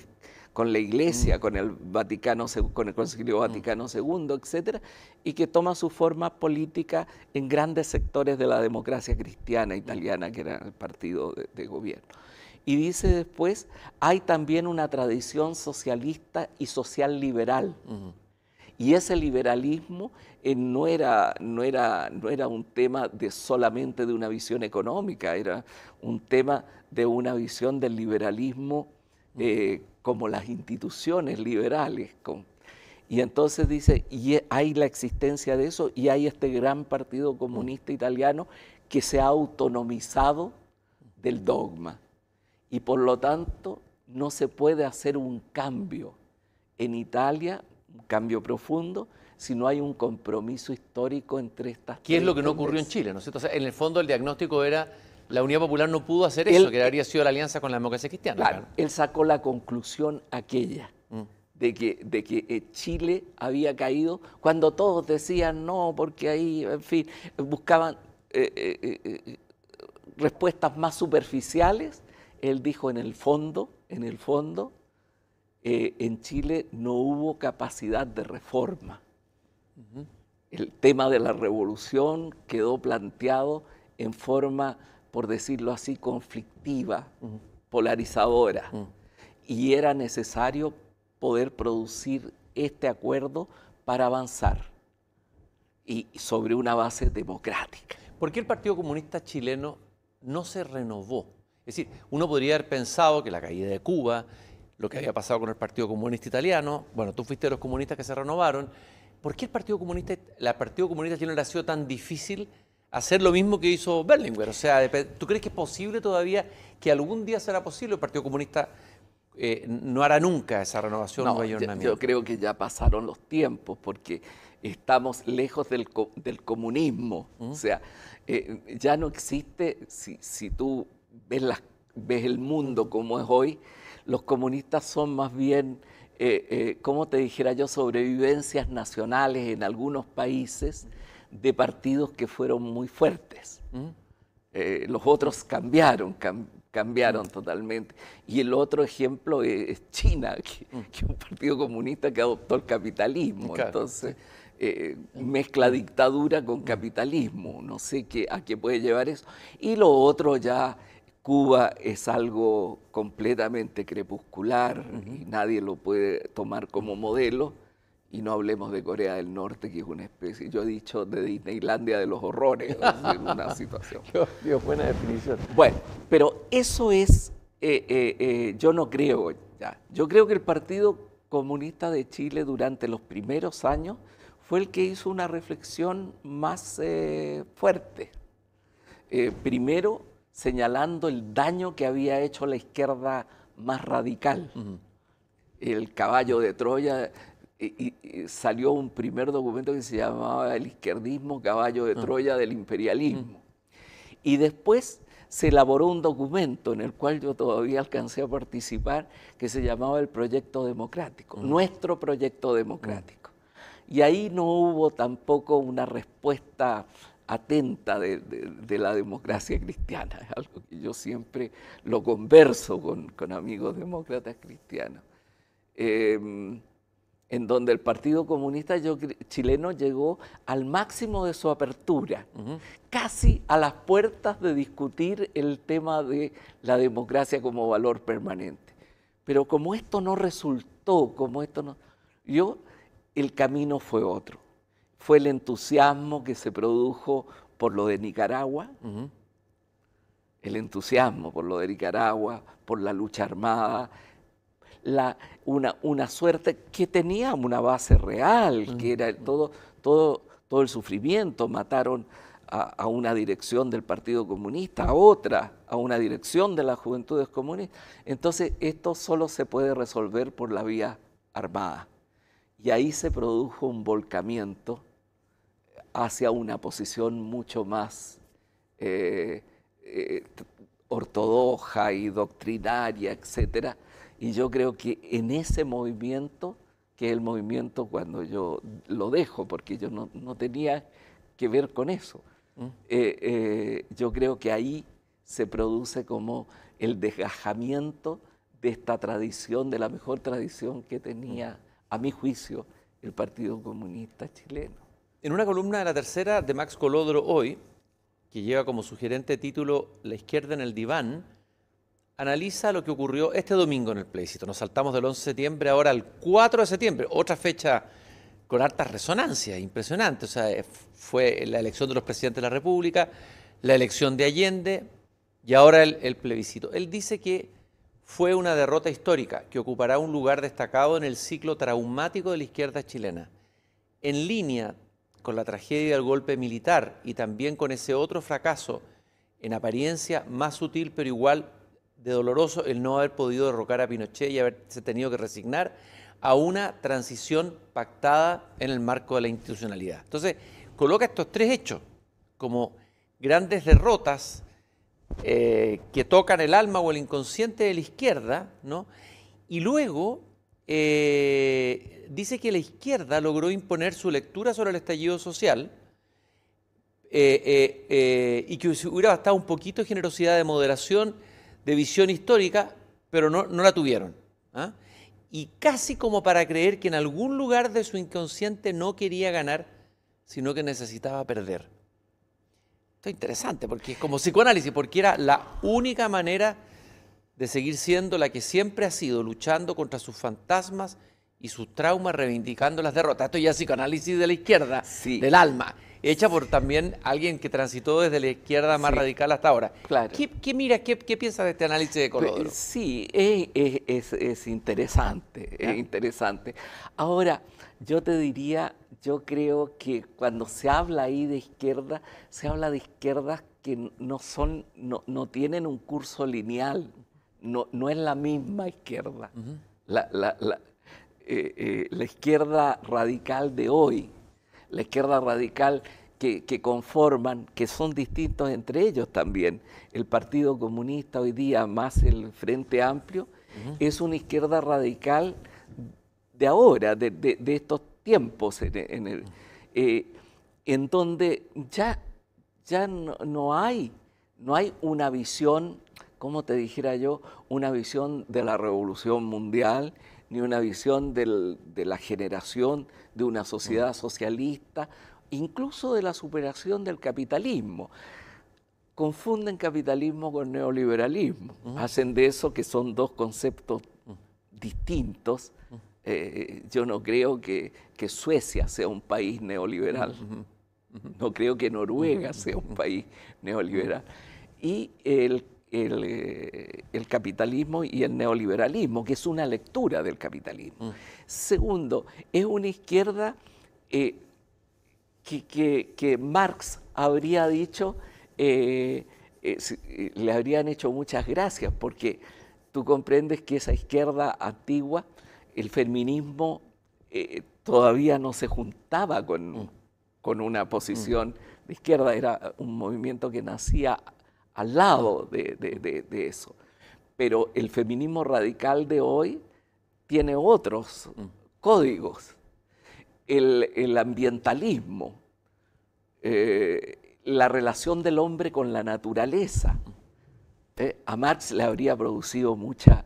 con la Iglesia, con el Vaticano, con el Concilio Vaticano II, etcétera, y que toma su forma política en grandes sectores de la democracia cristiana italiana, que era el partido de, gobierno. Y dice después, hay también una tradición socialista y social liberal. Y ese liberalismo eh, no, era, un tema de solamente de una visión económica, era un tema de una visión del liberalismo eh, como las instituciones liberales. y entonces dice, y e, hay la existencia de eso y hay este gran partido comunista italiano que se ha autonomizado del dogma. Y por lo tanto no se puede hacer un cambio en Italia un cambio profundo si no hay un compromiso histórico entre estas ¿Qué es lo que no ocurrió en Chile? ¿no en el fondo el diagnóstico era la Unidad Popular no pudo hacer eso, que habría sido la alianza con la democracia cristiana. Claro, él sacó la conclusión aquella mm. de, que, de que eh, Chile había caído cuando todos decían no, porque ahí, en fin, buscaban eh, eh, respuestas más superficiales. Él dijo en el fondo, en el fondo, eh, en Chile no hubo capacidad de reforma. El tema de la revolución quedó planteado en forma, por decirlo así, conflictiva, polarizadora. Y era necesario poder producir este acuerdo para avanzar y sobre una base democrática. ¿Por qué el Partido Comunista Chileno no se renovó? Es decir, uno podría haber pensado que la caída de Cuba lo que había pasado con el Partido Comunista Italiano. Bueno, tú fuiste de los comunistas que se renovaron. ¿Por qué el Partido Comunista, la Partido Comunista no le ha sido tan difícil hacer lo mismo que hizo Berlinguer? O sea, ¿tú crees que es posible todavía, que algún día será posible el Partido Comunista eh, no hará nunca esa renovación no, yo, creo que ya pasaron los tiempos porque estamos lejos del, comunismo. ¿Mm? O sea, eh, ya no existe, si, tú ves el mundo como es hoy, los comunistas son más bien, eh, eh, como te dijera yo, sobrevivencias nacionales en algunos países de partidos que fueron muy fuertes. Eh, los otros cambiaron, cambiaron totalmente. Y el otro ejemplo es China, que, es un partido comunista que adoptó el capitalismo. Entonces, mezcla dictadura con capitalismo. No sé qué, a qué puede llevar eso. Y lo otro ya Cuba es algo completamente crepuscular y nadie lo puede tomar como modelo. Y no hablemos de Corea del Norte, que es una especie, yo he dicho, de Disneylandia de los horrores, una situación. Dios, buena definición. Bueno, pero eso es, eh, eh, eh, yo no creo ya. Yo creo que el Partido Comunista de Chile durante los primeros años fue el que hizo una reflexión más fuerte. primero, señalando el daño que había hecho la izquierda más radical. El caballo de Troya, y, salió un primer documento que se llamaba El izquierdismo, caballo de ah. Troya del imperialismo. Y después se elaboró un documento en el cual yo todavía alcancé a participar, que se llamaba el Proyecto Democrático, nuestro Proyecto Democrático. Y ahí no hubo tampoco una respuesta atenta de, la democracia cristiana, es algo que yo siempre lo converso con, amigos demócratas cristianos, em, en donde el Partido Comunista chileno llegó al máximo de su apertura, casi a las puertas de discutir el tema de la democracia como valor permanente. Pero como esto no resultó, como esto no... Yo, el camino fue otro fue el entusiasmo que se produjo por lo de Nicaragua, el entusiasmo por lo de Nicaragua, por la lucha armada, la, una, una, suerte que tenía una base real, que era todo, todo, todo el sufrimiento, mataron a, a, una dirección del Partido Comunista, a otra, a una dirección de las juventudes comunistas. Entonces, esto solo se puede resolver por la vía armada. Y ahí se produjo un volcamiento hacia una posición mucho más ortodoja eh, eh, ortodoxa y doctrinaria, etc. Y yo creo que en ese movimiento, que es el movimiento cuando yo lo dejo, porque yo no, tenía que ver con eso, mm. eh, yo creo que ahí se produce como el desgajamiento de esta tradición, de la mejor tradición que tenía, mm. a mi juicio, el Partido Comunista chileno. En una columna de la tercera de Max Colodro hoy, que lleva como sugerente título La izquierda en el diván, analiza lo que ocurrió este domingo en el plebiscito. Nos saltamos del 11 de septiembre ahora al 4 de septiembre, otra fecha con hartas resonancias, impresionante. O sea, eh, fue la elección de los presidentes de la República, la elección de Allende y ahora el, el plebiscito. Él dice que fue una derrota histórica que ocupará un lugar destacado en el ciclo traumático de la izquierda chilena. En línea con la tragedia del golpe militar y también con ese otro fracaso, en apariencia más sutil pero igual de doloroso, el no haber podido derrocar a Pinochet y haberse tenido que resignar a una transición pactada en el marco de la institucionalidad. Entonces, coloca estos tres hechos como grandes derrotas eh, que tocan el alma o el inconsciente de la izquierda, ¿no? Y luego eh, dice que la izquierda logró imponer su lectura sobre el estallido social eh, eh, y que hubiera bastado un poquito de generosidad, de moderación, de visión histórica, pero no, no la tuvieron. ¿ah? Y casi como para creer que en algún lugar de su inconsciente no quería ganar, sino que necesitaba perder. Esto es interesante porque es como psicoanálisis, porque era la única manera de seguir siendo la que siempre ha sido, luchando contra sus fantasmas y sus traumas, reivindicando las derrotas. Esto ya es psicoanálisis de la izquierda, del alma, hecha por también alguien que transitó desde la izquierda más radical hasta ahora. ¿Qué, mira, qué, piensas de este análisis de Colodro? Sí, es, interesante, es interesante. Ahora, yo te diría, yo creo que cuando se habla ahí de izquierda, se habla de izquierdas que no, son, no, no tienen un curso lineal, no, es la misma izquierda. Eh, eh, la, izquierda radical de hoy, la izquierda radical que, conforman, que son distintos entre ellos también, el Partido Comunista hoy día más el Frente Amplio, es una izquierda radical de ahora, de, estos tiempos en, en eh, donde ya, ya hay, no hay una visión como te dijera yo, una visión de la revolución mundial, ni una visión de la generación de una sociedad mm. socialista, incluso de la superación del capitalismo. Confunden capitalismo con neoliberalismo, mm. hacen de eso que son dos conceptos mm. distintos. Eh, yo no creo que, que, Suecia sea un país neoliberal, no creo que Noruega sea un país neoliberal. Y el eh, el, capitalismo y el neoliberalismo, que es una lectura del capitalismo. Mm. Segundo, es una izquierda eh, que, Marx habría dicho, eh, le habrían hecho muchas gracias, porque tú comprendes que esa izquierda antigua, el feminismo todavía no se juntaba con, mm. con una mm. posición de izquierda, era un movimiento que nacía al lado de, eso. Pero el feminismo radical de hoy tiene otros códigos. El, ambientalismo, eh, la relación del hombre con la naturaleza. Eh, a Marx le habría producido mucha,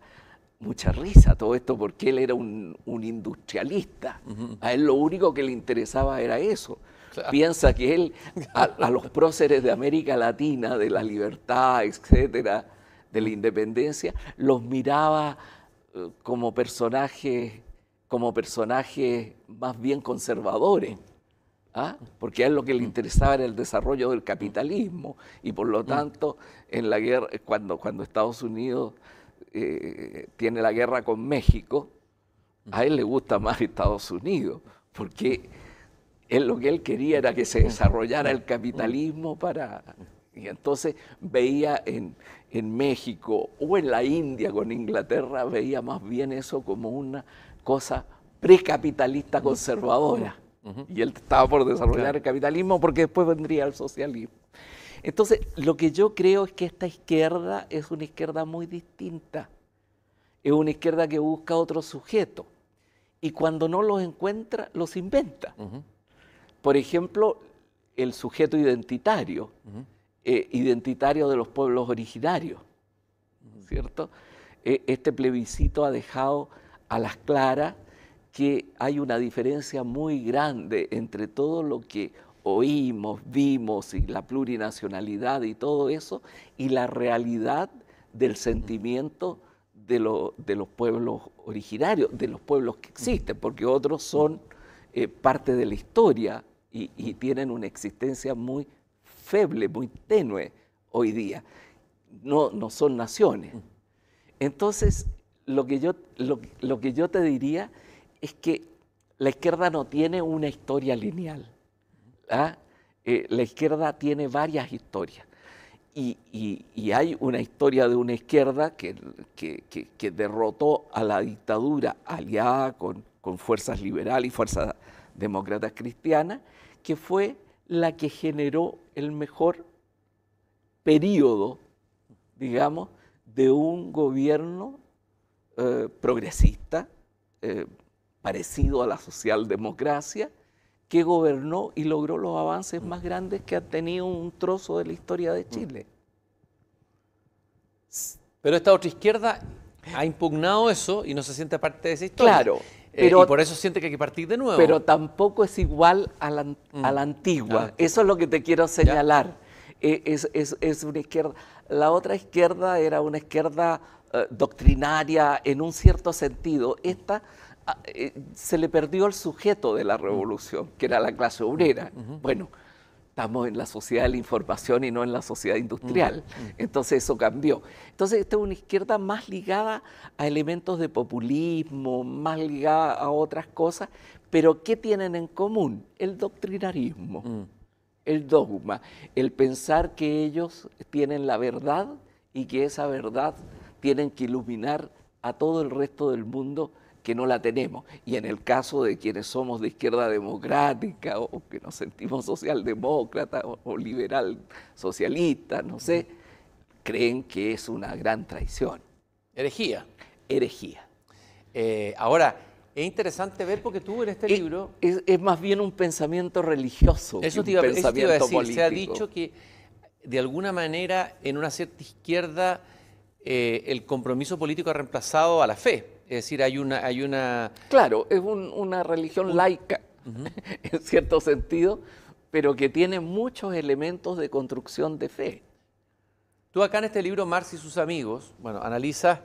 mucha risa todo esto porque él era un, industrialista. A él lo único que le interesaba era eso. piensa que él, a, los próceres de América Latina, de la libertad, etcétera, de la independencia, los miraba eh, como personajes como personajes más bien conservadores. ¿ah? porque a él lo que le interesaba era el desarrollo del capitalismo y por lo mm. tanto en la guerra eh, cuando, cuando Estados Unidos eh, tiene la guerra con México a él le gusta más Estados Unidos porque él lo que él quería era que se desarrollara el capitalismo para... Y entonces veía en, México o en la India con Inglaterra, veía más bien eso como una cosa precapitalista conservadora. Y él estaba por desarrollar el capitalismo porque después vendría el socialismo. Entonces, lo que yo creo es que esta izquierda es una izquierda muy distinta. Es una izquierda que busca otro sujeto y cuando no los encuentra, los inventa. Por ejemplo, el sujeto identitario, eh, identitario de los pueblos originarios, ¿cierto? Eh, este plebiscito ha dejado a las claras que hay una diferencia muy grande entre todo lo que oímos, vimos y la plurinacionalidad y todo eso, y la realidad del sentimiento de, de los pueblos originarios, de los pueblos que existen, porque otros son eh, parte de la historia y, tienen una existencia muy feble, muy tenue hoy día. No, son naciones. Mm. Entonces, lo que, yo, te diría es que la izquierda no tiene una historia lineal. ¿ah? Eh, la izquierda tiene varias historias. Y, hay una historia de una izquierda que, que, derrotó a la dictadura aliada con fuerzas liberales y fuerzas demócratas cristianas que fue la que generó el mejor periodo, digamos, de un gobierno eh, progresista, eh, parecido a la socialdemocracia, que gobernó y logró los avances más grandes que ha tenido un trozo de la historia de Chile. Pero esta otra izquierda ha impugnado eso y no se siente parte de esa historia. Claro. Eh, y por eso siente que hay que partir de nuevo. Pero tampoco es igual a la, mm. antigua. Ah, eso es lo que te quiero señalar. Eh, es, es, es, una izquierda. La otra izquierda era una izquierda eh, doctrinaria en un cierto sentido. Esta ah, se le perdió el sujeto de la revolución, que era la clase obrera. Bueno estamos en la sociedad de la información y no en la sociedad industrial. Entonces eso cambió. Entonces esta es una izquierda más ligada a elementos de populismo, más ligada a otras cosas, pero ¿qué tienen en común? El doctrinarismo, mm. el dogma, el pensar que ellos tienen la verdad y que esa verdad tienen que iluminar a todo el resto del mundo que no la tenemos. Y en el caso de quienes somos de izquierda democrática o que nos sentimos socialdemócrata o, liberal socialista, no sé, creen que es una gran traición. Herejía. Herejía. Eh, ahora, es interesante ver porque tú en este libro... Es, más bien un pensamiento religioso. Eso te iba, a decir. Se ha dicho que de alguna manera en una cierta izquierda eh, el compromiso político ha reemplazado a la fe. Es decir, hay una... Hay una... Claro, es una religión laica, en cierto sentido, pero que tiene muchos elementos de construcción de fe. Tú acá en este libro, Marx y sus amigos, bueno, analizas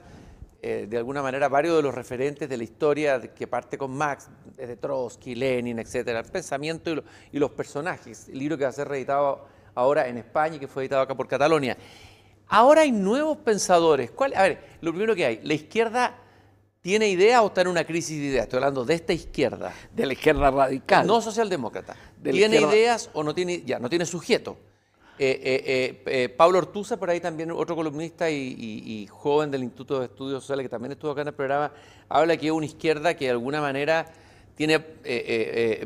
eh, de alguna manera varios de los referentes de la historia que parte con Marx, desde Trotsky, Lenin, etcétera, el pensamiento y, los personajes. El libro que va a ser reeditado ahora en España y que fue editado acá por Cataluña. Ahora hay nuevos pensadores. A ver, lo primero que hay, la izquierda ¿Tiene ideas o está en una crisis de ideas? Estoy hablando de esta izquierda. De la izquierda radical. No socialdemócrata. ¿Tiene ideas o no tiene, ya, no tiene sujeto? Eh, eh, eh, Pablo Ortuza, por ahí también otro columnista y, joven del Instituto de Estudios Sociales que también estuvo acá en el programa, habla que es una izquierda que de alguna manera tiene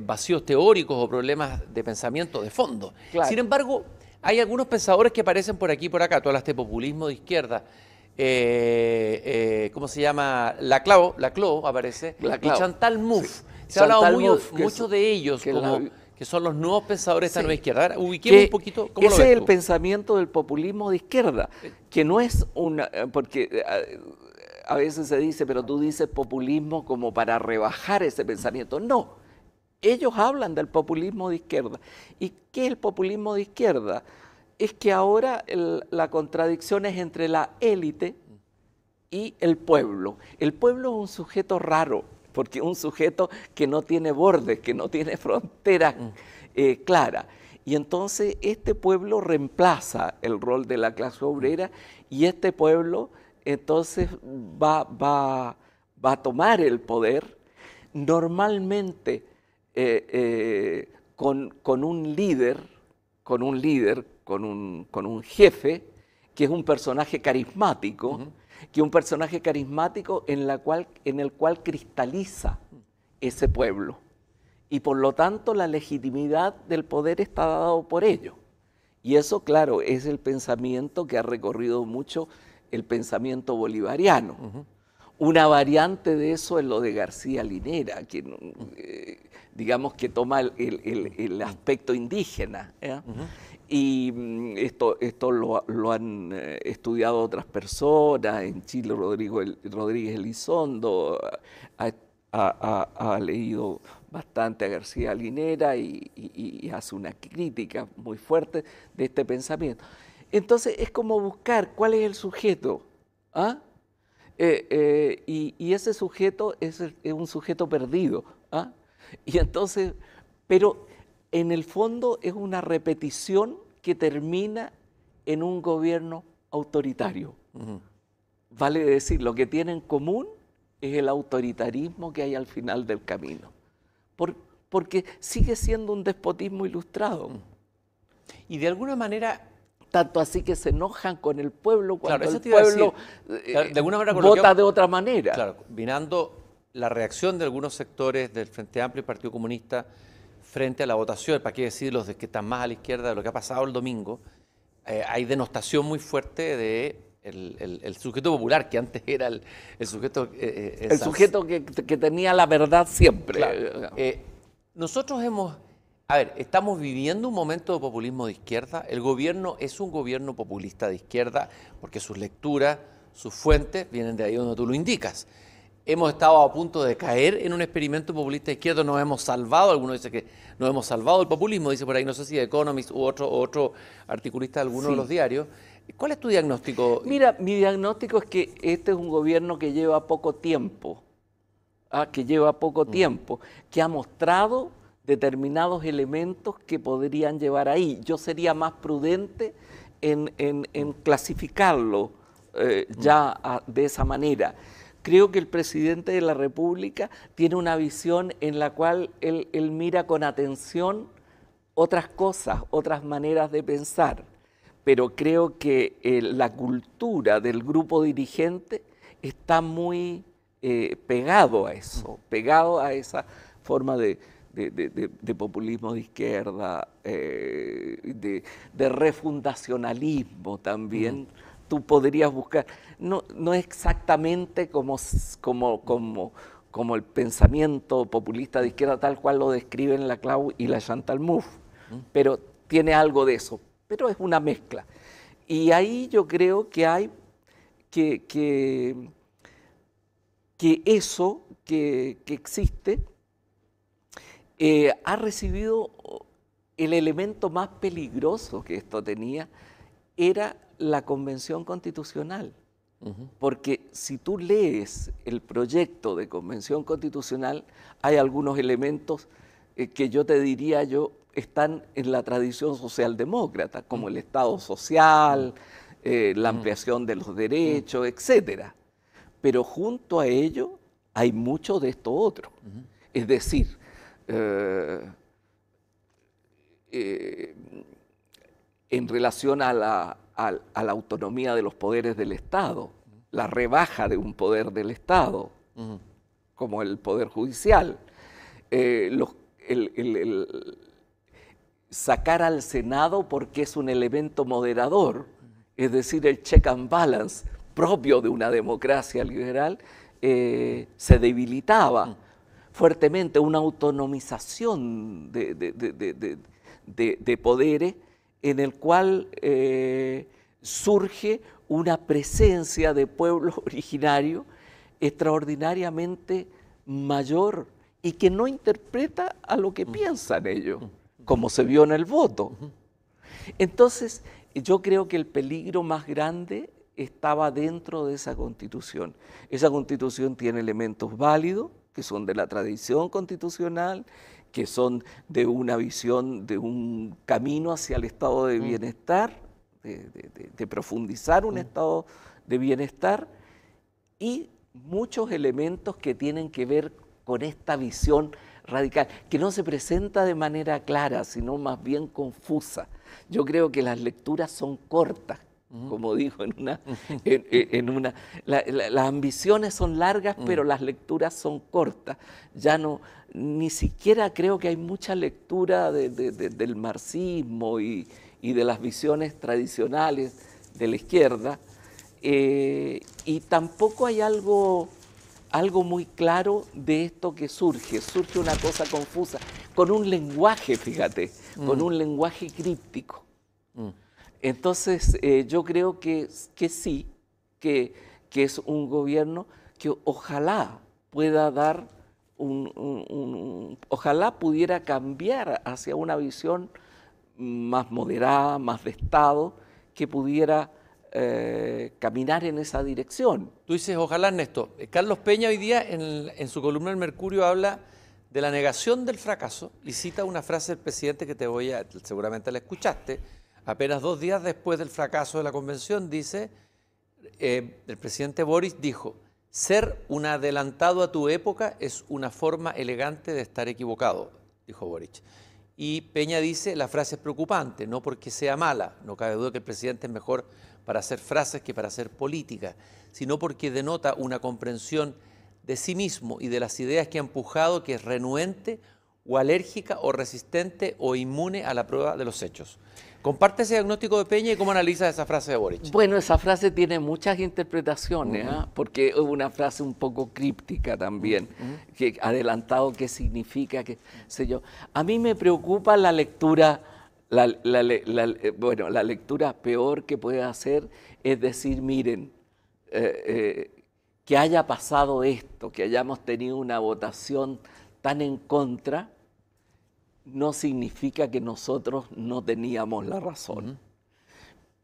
vacíos teóricos o problemas de pensamiento de fondo. Sin embargo, hay algunos pensadores que aparecen por aquí y por acá, tú hablaste de populismo de izquierda. Eh, eh, ¿cómo se llama? La Clau, la Clau aparece, la y Chantal Mouffe. Se ha hablado mucho de ellos que son los nuevos pensadores de esta nueva izquierda. Ahora, ubiquemos un poquito. ese es el pensamiento del populismo de izquierda, eh. que no es una. Porque a, veces se dice, pero tú dices populismo como para rebajar ese pensamiento. No. Ellos hablan del populismo de izquierda. ¿Y qué es el populismo de izquierda? es que ahora la contradicción es entre la élite y el pueblo. El pueblo es un sujeto raro, porque es un sujeto que no tiene bordes, que no tiene frontera mm. eh, clara. claras. Y entonces este pueblo reemplaza el rol de la clase mm. obrera y este pueblo entonces va, va, a tomar el poder normalmente eh, eh, con, con un líder, con un líder con un, con un jefe que es un personaje carismático, que un personaje carismático en, la cual, en el cual cristaliza ese pueblo. Y por lo tanto la legitimidad del poder está dado por ello. Y eso, claro, es el pensamiento que ha recorrido mucho el pensamiento bolivariano. Una variante de eso es lo de García Linera, quien eh, digamos que toma el, aspecto indígena. Y mm, esto, esto lo, han eh, estudiado otras personas, en Chile Rodrigo, Rodríguez Elizondo ha, leído bastante a García Linera y, hace una crítica muy fuerte de este pensamiento. Entonces es como buscar cuál es el sujeto. ¿ah? Eh, eh, y, ese sujeto es, un sujeto perdido. ¿ah? Y entonces, pero en el fondo es una repetición que termina en un gobierno autoritario. Vale decir, lo que tiene en común es el autoritarismo que hay al final del camino. porque sigue siendo un despotismo ilustrado. Y de alguna manera... Tanto así que se enojan con el pueblo cuando el pueblo eh, de vota de otra manera. Claro, combinando la reacción de algunos sectores del Frente Amplio y Partido Comunista frente a la votación, para qué decir los que están más a la izquierda de lo que ha pasado el domingo, eh, hay denostación muy fuerte de el, sujeto popular, que antes era el, sujeto... el sujeto eh, eh, que, tenía la verdad siempre. nosotros hemos... A ver, estamos viviendo un momento de populismo de izquierda. El gobierno es un gobierno populista de izquierda porque sus lecturas, sus fuentes vienen de ahí donde tú lo indicas hemos estado a punto de caer en un experimento populista izquierdo, nos hemos salvado, algunos dicen que nos hemos salvado el populismo, dice por ahí, no sé si Economist u otro, otro articulista de alguno de los diarios. ¿Cuál es tu diagnóstico? Mira, mi diagnóstico es que este es un gobierno que lleva poco tiempo, ah, que lleva poco mm. tiempo, que ha mostrado determinados elementos que podrían llevar ahí. Yo sería más prudente en, mm. clasificarlo eh, ya mm. de esa manera. Creo que el presidente de la República tiene una visión en la cual él, mira con atención otras cosas, otras maneras de pensar, pero creo que eh, la cultura del grupo dirigente está muy eh, pegado a eso, pegado a esa forma de, populismo de izquierda, eh, de, refundacionalismo también tú podrías buscar. No, no exactamente como, como, como, como el pensamiento populista de izquierda tal cual lo describen la Clau y la Chantal Mouffe, pero tiene algo de eso, pero es una mezcla. Y ahí yo creo que hay que, que, eso que, existe eh, ha recibido el elemento más peligroso que esto tenía, era la convención constitucional. Porque si tú lees el proyecto de convención constitucional, hay algunos elementos eh, que yo te diría yo están en la tradición socialdemócrata, como el Estado social, eh, la ampliación de los derechos, etc. Pero junto a ello hay mucho de esto otro. Es decir, eh, en relación a la a, la autonomía de los poderes del Estado, la rebaja de un poder del Estado, como el Poder Judicial. Eh, sacar al Senado porque es un elemento moderador, es decir, el check and balance propio de una democracia liberal, eh, se debilitaba fuertemente, una autonomización de poderes en el cual eh, surge una presencia de pueblo originario extraordinariamente mayor y que no interpreta a lo que mm. piensan ellos, mm. como se vio en el voto. Entonces, yo creo que el peligro más grande estaba dentro de esa constitución. Esa constitución tiene elementos válidos, que son de la tradición constitucional, que son de una visión, de un camino hacia el estado de mm. bienestar, de, profundizar un mm. estado de bienestar y muchos elementos que tienen que ver con esta visión radical, que no se presenta de manera clara, sino más bien confusa. Yo creo que las lecturas son cortas, como dijo en una... En, una las ambiciones son largas, pero las lecturas son cortas. Ya no, ni siquiera creo que hay mucha lectura del marxismo y, de las visiones tradicionales de la izquierda. Eh, y tampoco hay algo, algo muy claro de esto que surge. Surge una cosa confusa, con un lenguaje, fíjate, con mm. un lenguaje críptico. Mm. Entonces, eh, yo creo que, sí, que, es un gobierno que ojalá pueda dar un, ojalá pudiera cambiar hacia una visión más moderada, más de Estado, que pudiera eh, caminar en esa dirección. Tú dices, ojalá, Ernesto. Eh, Carlos Peña hoy día en, en su columna El Mercurio habla de la negación del fracaso y cita una frase del presidente que te voy a, seguramente la escuchaste, Apenas dos días después del fracaso de la convención, dice, eh, el presidente Boris dijo, ser un adelantado a tu época es una forma elegante de estar equivocado, dijo Boris, Y Peña dice, la frase es preocupante, no porque sea mala, no cabe duda que el presidente es mejor para hacer frases que para hacer política, sino porque denota una comprensión de sí mismo y de las ideas que ha empujado que es renuente o alérgica o resistente o inmune a la prueba de los hechos. Comparte ese diagnóstico de Peña y cómo analiza esa frase de Boric. Bueno, esa frase tiene muchas interpretaciones, ¿ah? porque es una frase un poco críptica también, que adelantado qué significa, qué sé yo. A mí me preocupa la lectura, eh, bueno, la lectura peor que puede hacer es decir, miren, eh, eh, que haya pasado esto, que hayamos tenido una votación tan en contra, no significa que nosotros no teníamos la razón.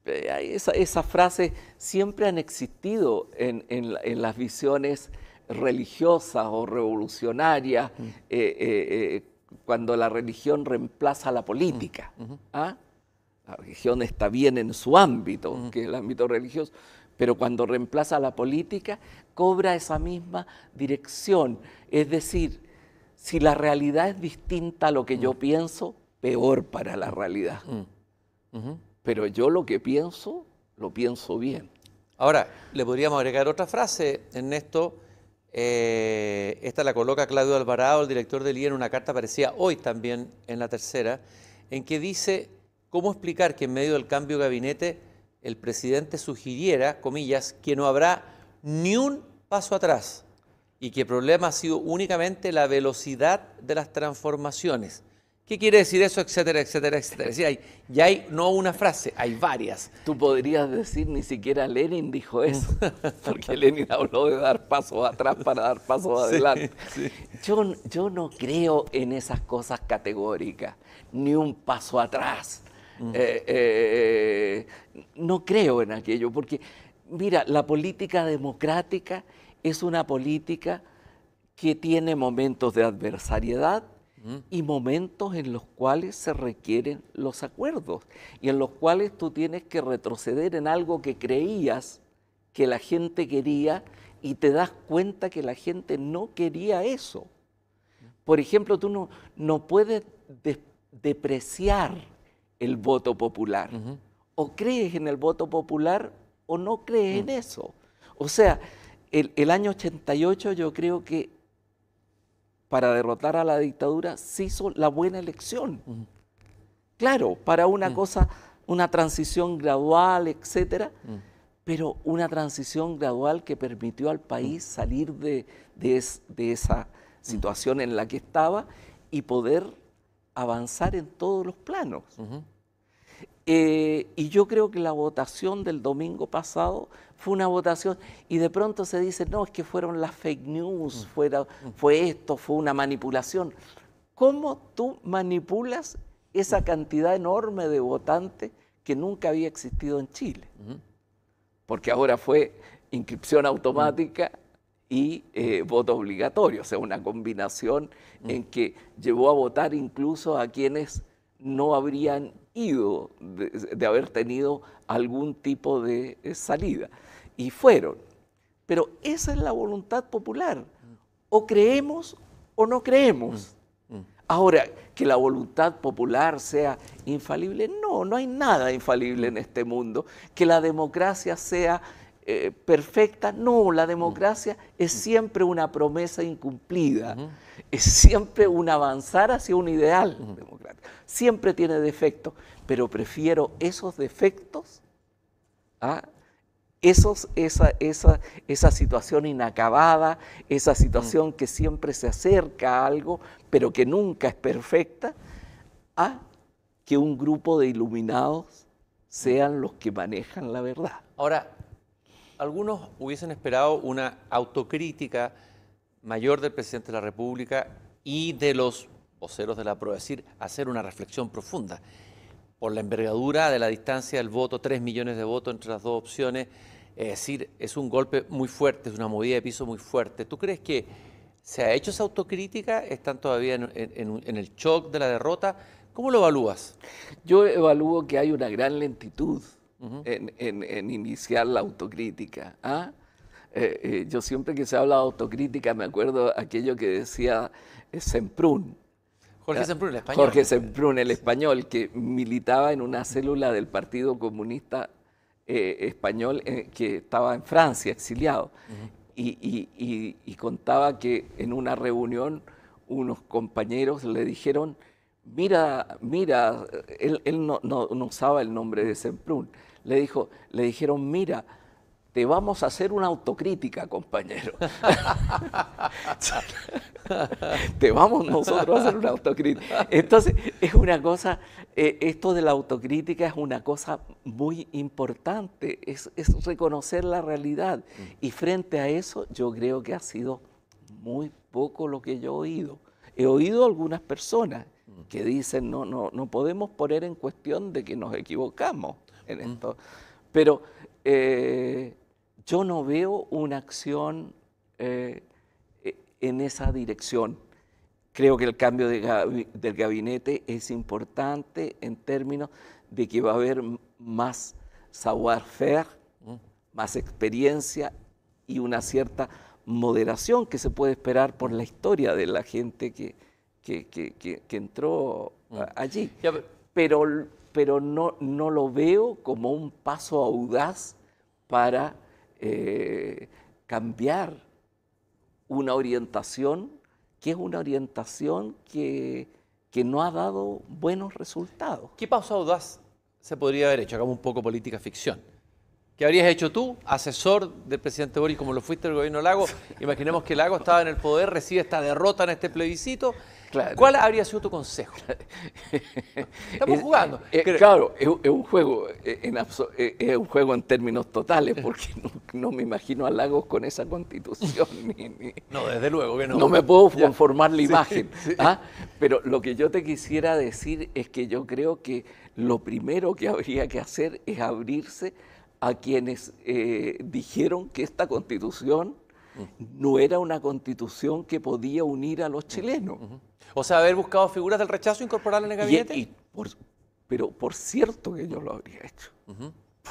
Eh, esa, esas frases siempre han existido en, las visiones religiosas o revolucionarias eh, eh, cuando la religión reemplaza la política. ¿ah? La religión está bien en su ámbito, que es el ámbito religioso, pero cuando reemplaza la política cobra esa misma dirección. Es decir, si la realidad es distinta a lo que yo mm. pienso, peor para la realidad. Mm. Pero yo lo que pienso, lo pienso bien. Ahora, le podríamos agregar otra frase, en esto. Eh, esta la coloca Claudio Alvarado, el director del IE, en una carta parecida hoy también en la tercera, en que dice cómo explicar que en medio del cambio de gabinete el presidente sugiriera, comillas, que no habrá ni un paso atrás y que el problema ha sido únicamente la velocidad de las transformaciones. ¿Qué quiere decir eso? Etcétera, etcétera, etcétera. Sí, hay, ya hay no una frase, hay varias. Tú podrías decir, ni siquiera Lenin dijo eso, porque Lenin habló de dar pasos atrás para dar pasos adelante. Yo, yo no creo en esas cosas categóricas, ni un paso atrás. Mm. Eh, eh, no creo en aquello, porque mira, la política democrática es una política que tiene momentos de adversariedad y momentos en los cuales se requieren los acuerdos y en los cuales tú tienes que retroceder en algo que creías que la gente quería y te das cuenta que la gente no quería eso. Por ejemplo, tú no, no puedes depreciar el voto popular. O crees en el voto popular o no crees en mm. eso. O sea, el, el año 88 yo creo que para derrotar a la dictadura se hizo la buena elección. Mm. Claro, para una mm. cosa, una transición gradual, etcétera, mm. pero una transición gradual que permitió al país salir de, de esa situación en la que estaba y poder avanzar en todos los planos. Eh, y yo creo que la votación del domingo pasado fue una votación y de pronto se dice, no, es que fueron las fake news, mm. fue esto, fue una manipulación. ¿Cómo tú manipulas esa mm. cantidad enorme de votantes que nunca había existido en Chile? Porque ahora fue inscripción automática mm. y eh, voto obligatorio, o sea, una combinación en que llevó a votar incluso a quienes no habrían ido de, haber tenido algún tipo de eh, salida. Y fueron. Pero esa es la voluntad popular. O creemos o no creemos. Mm, mm. Ahora, que la voluntad popular sea infalible, no, no hay nada infalible en este mundo. Que la democracia sea eh, perfecta. No, la mm. democracia es mm. siempre una promesa incumplida, es siempre un avanzar hacia un ideal democrático. Siempre tiene defectos, pero prefiero esos defectos a esos, esa, situación inacabada, esa mm. situación que siempre se acerca a algo, pero que nunca es perfecta, a que un grupo de iluminados sean los que manejan la verdad. Ahora, algunos hubiesen esperado una autocrítica mayor del presidente de la República y de los voceros de la prueba, es decir, hacer una reflexión profunda. Por la envergadura de la distancia del voto, 3 millones de votos entre las dos opciones, es decir, es un golpe muy fuerte, es una movida de piso muy fuerte. ¿Tú crees que se ha hecho esa autocrítica? ¿Están todavía en, en el shock de la derrota? ¿Cómo lo evalúas? Yo evalúo que hay una gran lentitud en, iniciar la autocrítica. ¿ah? Eh, eh, yo siempre que se habla de autocrítica me acuerdo aquello que decía eh, Semprún. Jorge Semprún, el español. Jorge Semprún, el español, que militaba en una célula del Partido Comunista Español que estaba en Francia, exiliado. y, contaba que en una reunión unos compañeros le dijeron, mira, mira, él, no, no, usaba el nombre de Semprún, le, dijo, le dijeron, mira, te vamos a hacer una autocrítica, compañero. te vamos nosotros a hacer una autocrítica. Entonces, es una cosa, eh, esto de la autocrítica es una cosa muy importante, es, reconocer la realidad. Y frente a eso, yo creo que ha sido muy poco lo que yo he oído. He oído algunas personas que dicen, no, no, no podemos poner en cuestión de que nos equivocamos Mm. Pero eh, yo no veo una acción eh, e, en esa dirección. Creo que el cambio del gabinete es importante en términos de que va a haber más savoir-faire, mm. más experiencia y una cierta moderación que se puede esperar por la historia de la gente que, que, que entró mm. allí. Pero pero no, no lo veo como un paso audaz para eh, cambiar una orientación que es una orientación que, que no ha dado buenos resultados. ¿Qué paso audaz se podría haber hecho? Hagamos un poco política ficción. ¿Qué habrías hecho tú, asesor del presidente Boris, como lo fuiste del gobierno Lago? Imaginemos que Lago estaba en el poder, recibe esta derrota en este plebiscito ¿Cuál habría sido tu consejo? Estamos jugando. Eh, claro, es, un juego, eh, en eh, es un juego en términos totales, porque no, me imagino a con esa constitución. no, desde luego que no. No me puedo conformar la imagen. ¿ah? Pero lo que yo te quisiera decir es que yo creo que lo primero que habría que hacer es abrirse a quienes dijeron que esta constitución no era una constitución que podía unir a los chilenos. O sea, haber buscado figuras del rechazo e en el gabinete. pero por cierto que yo lo habría hecho.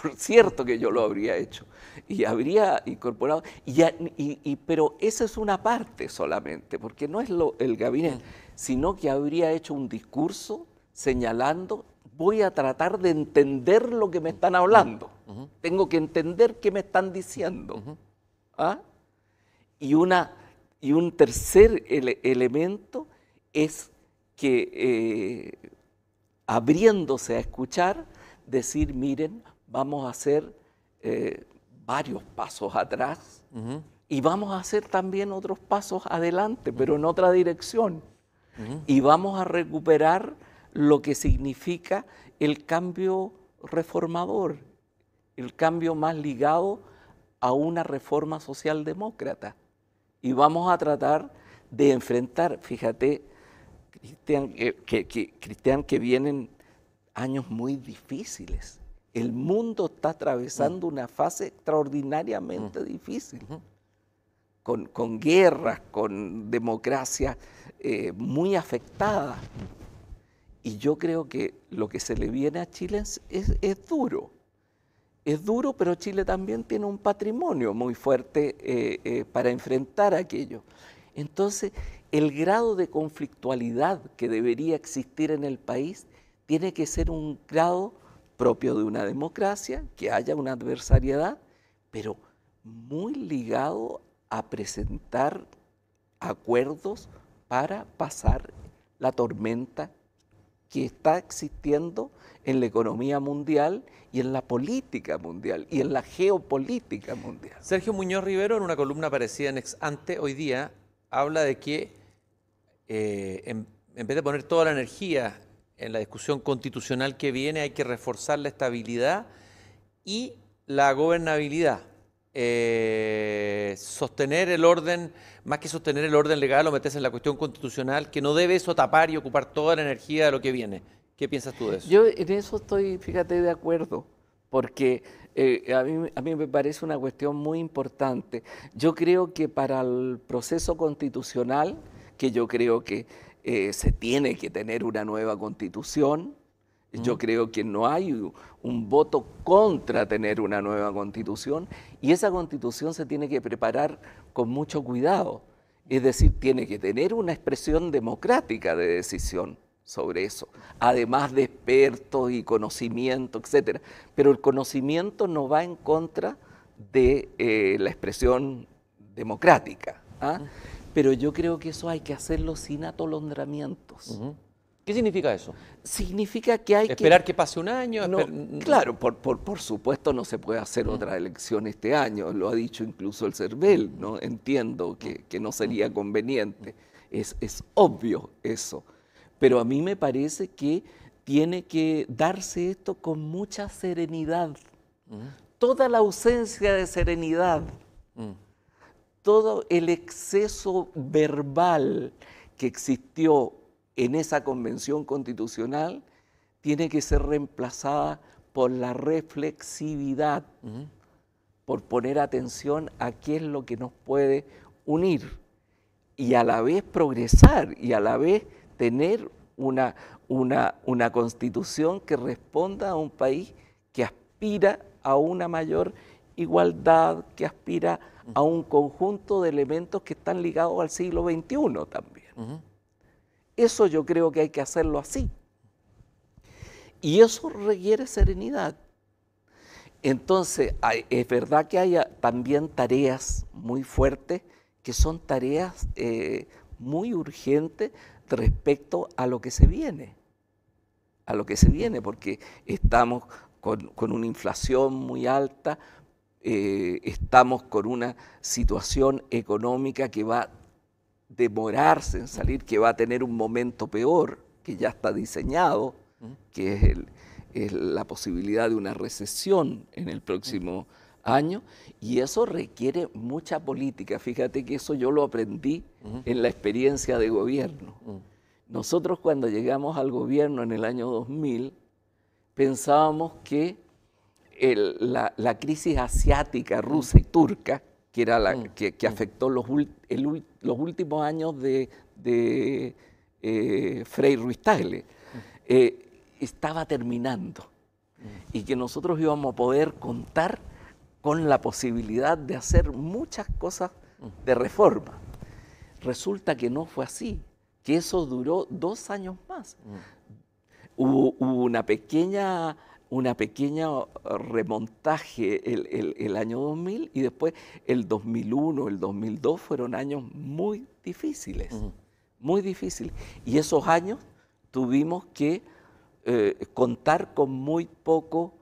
Por cierto que yo lo habría hecho. Y habría incorporado. Y, pero esa es una parte solamente, porque no es lo, el gabinete, sino que habría hecho un discurso señalando voy a tratar de entender lo que me están hablando. Tengo que entender qué me están diciendo. ¿Ah? Y, una, y un tercer elemento es que eh, abriéndose a escuchar, decir, miren, vamos a hacer eh, varios pasos atrás y vamos a hacer también otros pasos adelante, pero en otra dirección. Y vamos a recuperar lo que significa el cambio reformador, el cambio más ligado a una reforma socialdemócrata y vamos a tratar de enfrentar, fíjate, Cristian, que, Cristian, que vienen años muy difíciles. El mundo está atravesando una fase extraordinariamente difícil, con, con, guerras, con democracia eh, muy afectada. Y yo creo que lo que se le viene a Chile es, es duro es duro, pero Chile también tiene un patrimonio muy fuerte eh, eh, para enfrentar aquello. Entonces, el grado de conflictualidad que debería existir en el país tiene que ser un grado propio de una democracia, que haya una adversariedad, pero muy ligado a presentar acuerdos para pasar la tormenta que está existiendo en la economía mundial y en la política mundial y en la geopolítica mundial. Sergio Muñoz Rivero, en una columna parecida en Ex Ante hoy día, habla de que eh, en, vez de poner toda la energía en la discusión constitucional que viene, hay que reforzar la estabilidad y la gobernabilidad. Eh, sostener el orden, más que sostener el orden legal o meterse en la cuestión constitucional, que no debe eso tapar y ocupar toda la energía de lo que viene. ¿Qué piensas tú de eso? Yo en eso estoy, fíjate, de acuerdo, porque eh, a, mí, me parece una cuestión muy importante. Yo creo que para el proceso constitucional, que yo creo que eh, se tiene que tener una nueva constitución, yo creo que no hay un voto contra tener una nueva constitución y esa constitución se tiene que preparar con mucho cuidado. Es decir, tiene que tener una expresión democrática de decisión sobre eso, además de expertos y conocimiento, etc. Pero el conocimiento no va en contra de eh, la expresión democrática. ¿ah? Pero yo creo que eso hay que hacerlo sin atolondramientos. ¿Qué significa eso? Significa que hay que... Esperar que... pase un año. Mm, claro, por, supuesto no se puede hacer otra elección este año, lo ha dicho incluso el CERVEL, ¿no? entiendo que, no sería conveniente, es obvio eso. Pero a mí me parece que tiene que darse esto con mucha serenidad. Mm. Toda la ausencia de serenidad, mm. todo el exceso verbal que existió en esa convención constitucional, tiene que ser reemplazada por la reflexividad, mm. por poner atención a qué es lo que nos puede unir y a la vez progresar y a la vez tener una, constitución que responda a un país que aspira a una mayor igualdad, que aspira a un conjunto de elementos que están ligados al siglo XXI también. Eso yo creo que hay que hacerlo así. Y eso requiere serenidad. Entonces, es verdad que hay también tareas muy fuertes, que son tareas eh, muy urgentes, respecto a lo que se viene, a lo que se viene, porque estamos con, una inflación muy alta, eh, estamos con una situación económica que va a demorarse en salir, que va a tener un momento peor, que ya está diseñado, que es, es la posibilidad de una recesión en el próximo año años y eso requiere mucha política. Fíjate que eso yo lo aprendí en la experiencia de gobierno. Nosotros cuando llegamos al gobierno en el año 2000 pensábamos que la, crisis asiática, rusa y turca, que, era la, que, afectó los, los, últimos años de, de eh, Frei Ruiz Tagle, eh, estaba terminando y que nosotros íbamos a poder contar con la posibilidad de hacer muchas cosas de reforma. Resulta que no fue así, que eso duró dos años más. Hubo, una pequeña una uh, remontaje el, año 2000 y después el 2001, el 2002 fueron años muy difíciles, muy difíciles. Y esos años tuvimos que eh, contar con muy, poco,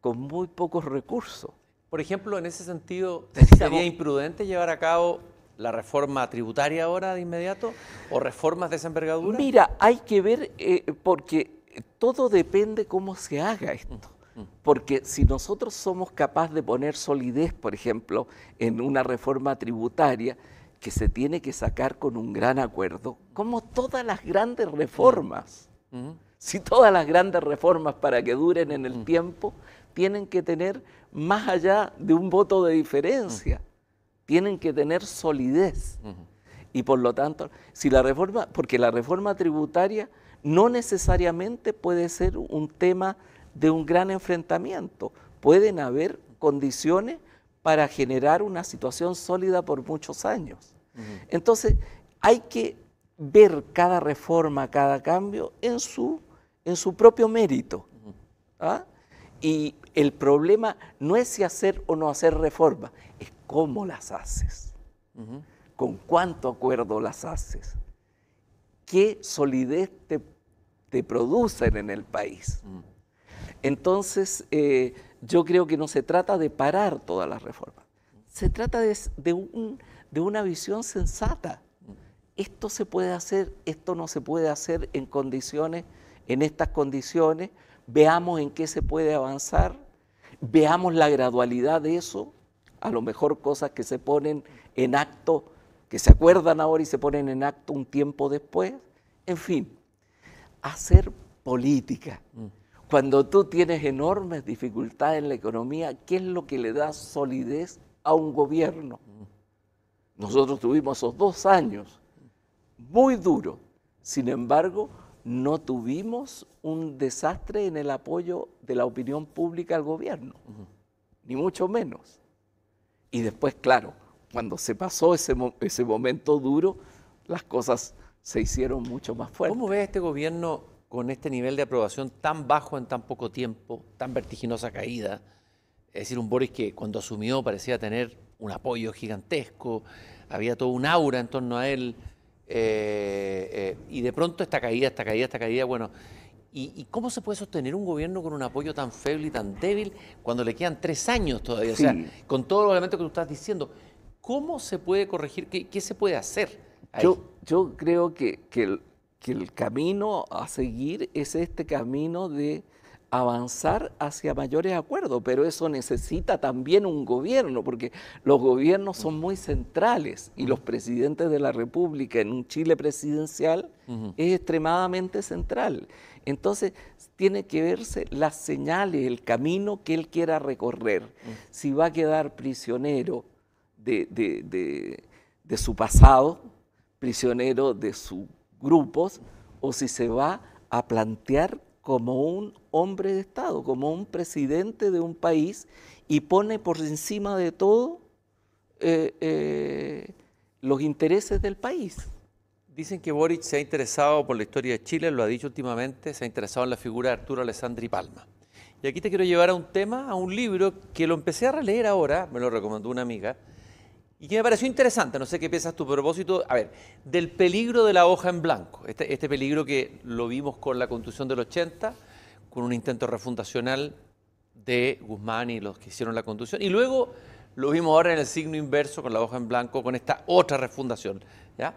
con muy pocos recursos. Por ejemplo, en ese sentido, ¿sería imprudente llevar a cabo la reforma tributaria ahora de inmediato o reformas de esa envergadura? Mira, hay que ver eh, porque todo depende cómo se haga esto. Porque si nosotros somos capaces de poner solidez, por ejemplo, en una reforma tributaria que se tiene que sacar con un gran acuerdo, como todas las grandes reformas, Si todas las grandes reformas para que duren en el mm. tiempo tienen que tener más allá de un voto de diferencia, mm. tienen que tener solidez. Mm-hmm. Y por lo tanto, si la reforma, porque la reforma tributaria no necesariamente puede ser un tema de un gran enfrentamiento, pueden haber condiciones para generar una situación sólida por muchos años. Mm-hmm. Entonces, hay que ver cada reforma, cada cambio en su, en su propio mérito. ¿ah? Y el problema no es si hacer o no hacer reformas, es cómo las haces, con cuánto acuerdo las haces, qué solidez te, te producen en el país. Entonces, eh, yo creo que no se trata de parar todas las reformas, se trata de, de, de una visión sensata esto se puede hacer, esto no se puede hacer en condiciones, en estas condiciones, veamos en qué se puede avanzar, veamos la gradualidad de eso, a lo mejor cosas que se ponen en acto, que se acuerdan ahora y se ponen en acto un tiempo después, en fin, hacer política. Mm. Cuando tú tienes enormes dificultades en la economía, ¿qué es lo que le da solidez a un gobierno? Mm. Nosotros tuvimos esos dos años muy duro. Sin embargo, no tuvimos un desastre en el apoyo de la opinión pública al gobierno, ni mucho menos. Y después, claro, cuando se pasó ese, ese momento duro, las cosas se hicieron mucho más fuertes. ¿Cómo ve este gobierno con este nivel de aprobación tan bajo en tan poco tiempo, tan vertiginosa caída? Es decir, un Boris que cuando asumió parecía tener un apoyo gigantesco, había todo un aura en torno a él eh, eh, y de pronto esta caída, esta caída, esta caída, bueno, ¿Y, cómo se puede sostener un gobierno con un apoyo tan feble y tan débil cuando le quedan tres años todavía? O sea, con todos los elementos que tú estás diciendo, ¿cómo se puede corregir? ¿Qué, se puede hacer? Yo, yo creo que, el, camino a seguir es este camino de avanzar hacia mayores acuerdos, pero eso necesita también un gobierno, porque los gobiernos son muy centrales y los presidentes de la República en un Chile presidencial es extremadamente central. Entonces, tiene que verse las señales, el camino que él quiera recorrer. Si va a quedar prisionero de, de su pasado, prisionero de sus grupos, o si se va a plantear como un hombre de Estado, como un presidente de un país y pone por encima de todo eh, eh, los intereses del país. Dicen que Boric se ha interesado por la historia de Chile, lo ha dicho últimamente, se ha interesado en la figura de Arturo Alessandri Palma. Y aquí te quiero llevar a un tema, a un libro que lo empecé a releer ahora, me lo recomendó una amiga, y que me pareció interesante, no sé qué piensas tu propósito, a ver, del peligro de la hoja en blanco, este, este peligro que lo vimos con la construcción del 80, con un intento refundacional de Guzmán y los que hicieron la conducción. Y luego lo vimos ahora en el signo inverso, con la hoja en blanco, con esta otra refundación. ¿ya?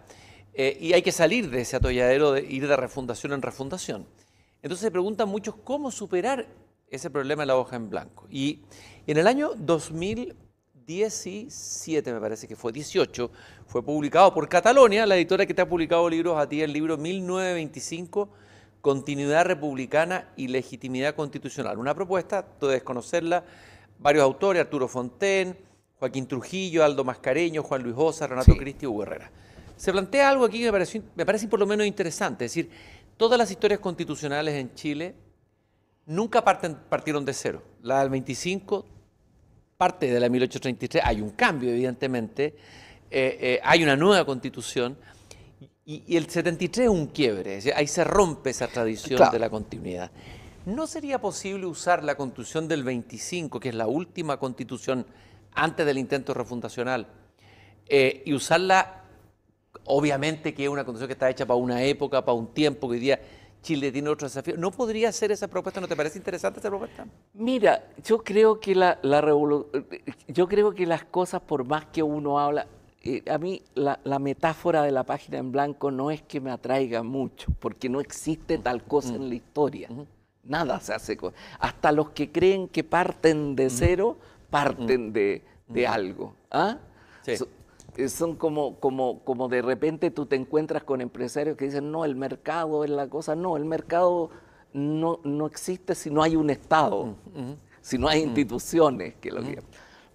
Eh, y hay que salir de ese atolladero de ir de refundación en refundación. Entonces se preguntan muchos cómo superar ese problema de la hoja en blanco. Y en el año 2017, me parece que fue 18, fue publicado por Catalonia, la editora que te ha publicado libros a ti, el libro 1925 continuidad republicana y legitimidad constitucional. Una propuesta, todo conocerla, varios autores, Arturo Fonten, Joaquín Trujillo, Aldo Mascareño, Juan Luis Osa, Renato Cristi, Hugo Herrera. Se plantea algo aquí que me, parece por lo menos interesante, es decir, todas las historias constitucionales en Chile nunca parten, partieron de cero. La del 25 parte de la 1833, hay un cambio evidentemente, eh, eh, hay una nueva constitución, y, el 73 es un quiebre, ahí se rompe esa tradición de la continuidad. ¿No sería posible usar la constitución del 25, que es la última constitución antes del intento refundacional, eh, y usarla, obviamente que es una constitución que está hecha para una época, para un tiempo, que hoy día Chile tiene otro desafío. ¿No podría ser esa propuesta? ¿No te parece interesante esa propuesta? Mira, yo creo que la, la yo creo que las cosas, por más que uno habla, a mí la, metáfora de la página en blanco no es que me atraiga mucho, porque no existe tal cosa en la historia. Nada se hace. hasta los que creen que parten de cero, parten de, algo. ¿Ah? Eh, son como, como, como de repente tú te encuentras con empresarios que dicen, no, el mercado es la cosa. No, el mercado no, no existe si no hay un Estado, si no hay instituciones que lo guían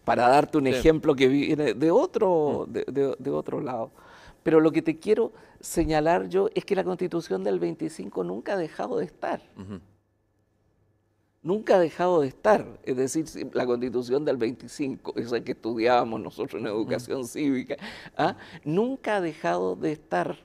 para darte un ejemplo que viene de otro, mm. de, otro lado. Pero lo que te quiero señalar yo es que la constitución del 25 nunca ha dejado de estar. Nunca ha dejado de estar. Es decir, la constitución del 25, esa que estudiábamos nosotros en educación cívica, ¿ah? nunca ha dejado de estar.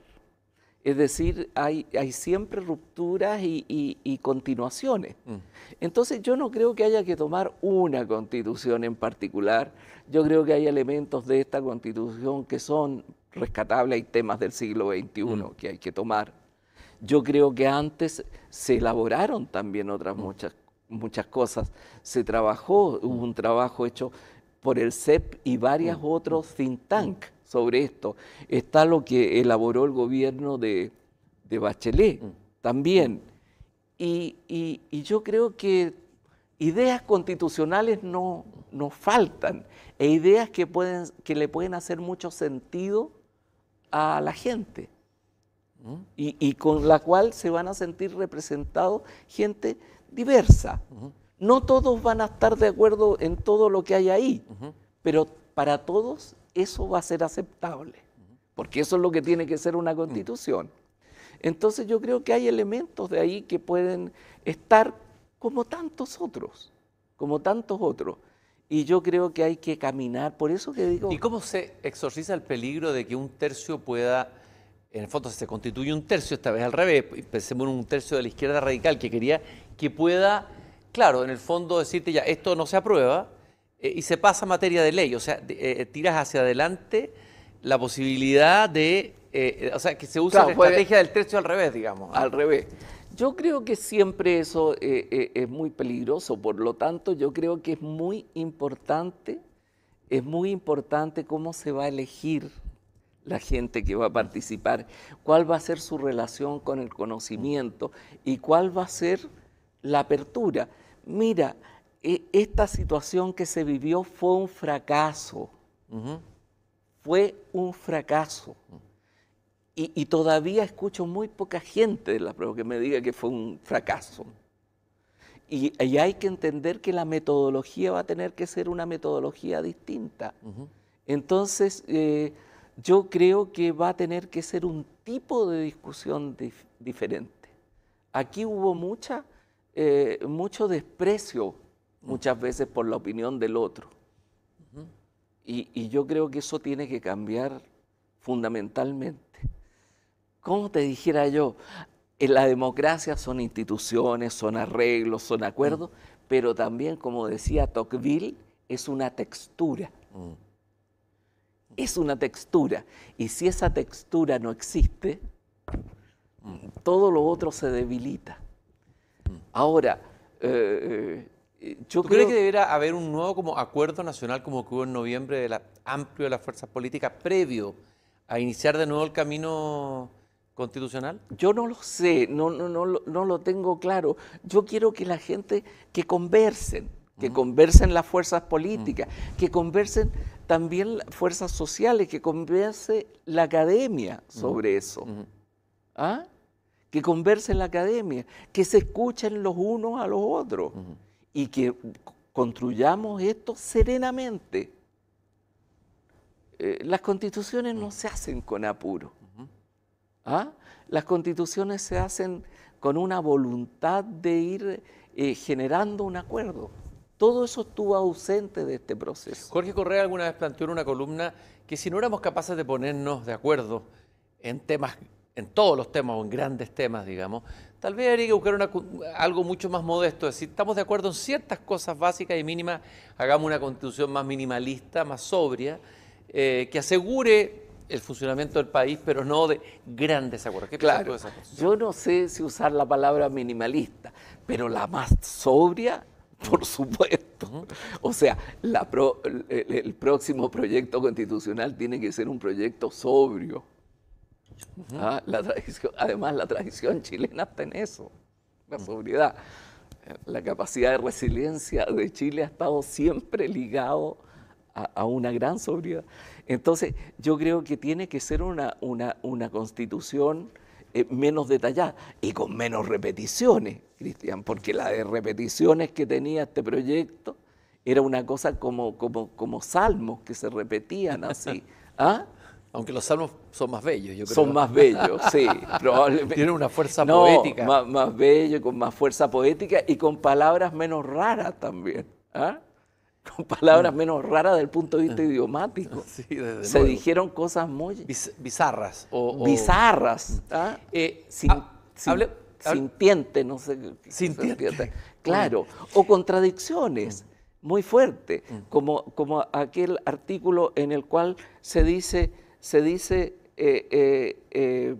Es decir, hay, siempre rupturas y, continuaciones. Mm. Entonces yo no creo que haya que tomar una constitución en particular. Yo creo que hay elementos de esta constitución que son rescatables, hay temas del siglo XXI mm. que hay que tomar. Yo creo que antes se elaboraron también otras mm. muchas, muchas cosas. Se trabajó, hubo un trabajo hecho por el CEP y varios otros think tanks, sobre esto. Está lo que elaboró el gobierno de, Bachelet mm. también. Y, yo creo que ideas constitucionales no, no faltan e ideas que, pueden, que le pueden hacer mucho sentido a la gente. Mm. Y, con la cual se van a sentir representados gente diversa. Mm-hmm. No todos van a estar de acuerdo en todo lo que hay ahí, mm-hmm. pero para todos eso va a ser aceptable, porque eso es lo que tiene que ser una constitución. Entonces yo creo que hay elementos de ahí que pueden estar como tantos otros, como tantos otros. Y yo creo que hay que caminar, por eso que digo... ¿Y cómo se exorciza el peligro de que un tercio pueda en el fondo se constituye un tercio, esta vez al revés, pensemos en un tercio de la izquierda radical que quería que pueda, claro, en el fondo decirte ya, esto no se aprueba, eh, y se pasa materia de ley, o sea, eh, tiras hacia adelante la posibilidad de, eh, o sea, que se usa la estrategia del trecho al revés, digamos. Al revés. Yo creo que siempre eso es muy peligroso, por lo tanto yo creo que es muy importante, es muy importante cómo se va a elegir la gente que va a participar, cuál va a ser su relación con el conocimiento y cuál va a ser la apertura. Mira, e, esta situación que se vivió fue un fracaso. Fue un fracaso. Y, todavía escucho muy poca gente de la prueba que me diga que fue un fracaso. Y, hay que entender que la metodología va a tener que ser una metodología distinta. Entonces, eh, yo creo que va a tener que ser un tipo de discusión diferente. Aquí hubo mucha, eh, mucho desprecio muchas veces por la opinión del otro. y, yo creo que eso tiene que cambiar fundamentalmente. ¿Cómo te dijera yo? En la democracia son instituciones, son arreglos, son acuerdos, mm. pero también, como decía Tocqueville, es una textura. Mm. Es una textura. Y si esa textura no existe, mm. todo lo otro se debilita. Ahora, eh, eh, ¿Tú crees que debería haber un nuevo como acuerdo nacional como que hubo en noviembre de la, amplio de las fuerzas políticas previo a iniciar de nuevo el camino constitucional? Yo no lo sé, no, no, no, lo tengo claro. Yo quiero que la gente, que conversen, que conversen las fuerzas políticas, que conversen también las fuerzas sociales, que converse la academia sobre eso. ¿Ah? Que conversen la academia, que se escuchen los unos a los otros y que construyamos esto serenamente. Eh, las constituciones no se hacen con apuro. ¿ah? Las constituciones se hacen con una voluntad de ir eh, generando un acuerdo. Todo eso estuvo ausente de este proceso. Jorge Correa alguna vez planteó en una columna que si no éramos capaces de ponernos de acuerdo en temas, en todos los temas o en grandes temas, digamos, Tal vez hay que buscar algo mucho más modesto. decir, estamos de acuerdo en ciertas cosas básicas y mínimas, hagamos una constitución más minimalista, más sobria, eh, que asegure el funcionamiento del país, pero no de grandes acuerdos. ¿Qué claro, Yo no sé si usar la palabra minimalista, pero la más sobria, por supuesto. O sea, el próximo proyecto constitucional tiene que ser un proyecto sobrio Ah, la además, la tradición chilena está en eso, la sobriedad. Eh, la capacidad de resiliencia de Chile ha estado siempre ligado a, una gran sobriedad. Entonces, yo creo que tiene que ser una, una, una constitución eh, menos detallada y con menos repeticiones, Cristian, porque la de repeticiones que tenía este proyecto era una cosa como, como, como salmos que se repetían así. ¿Ah? Aunque los salmos son más bellos, yo creo. Son más bellos, sí, probablemente. Tienen una fuerza poética. Más, más bello, con más fuerza poética y con palabras menos raras también. ¿ah? Con palabras mm. menos raras del punto de vista mm. idiomático. Se dijeron cosas muy. bizarras. Bizarras. Mm. ¿ah? Eh, ¿ah? sin, sintiente, no sé. Sintiente. Claro. O contradicciones muy fuertes, como, como aquel artículo en el cual se dice se dice eh, eh,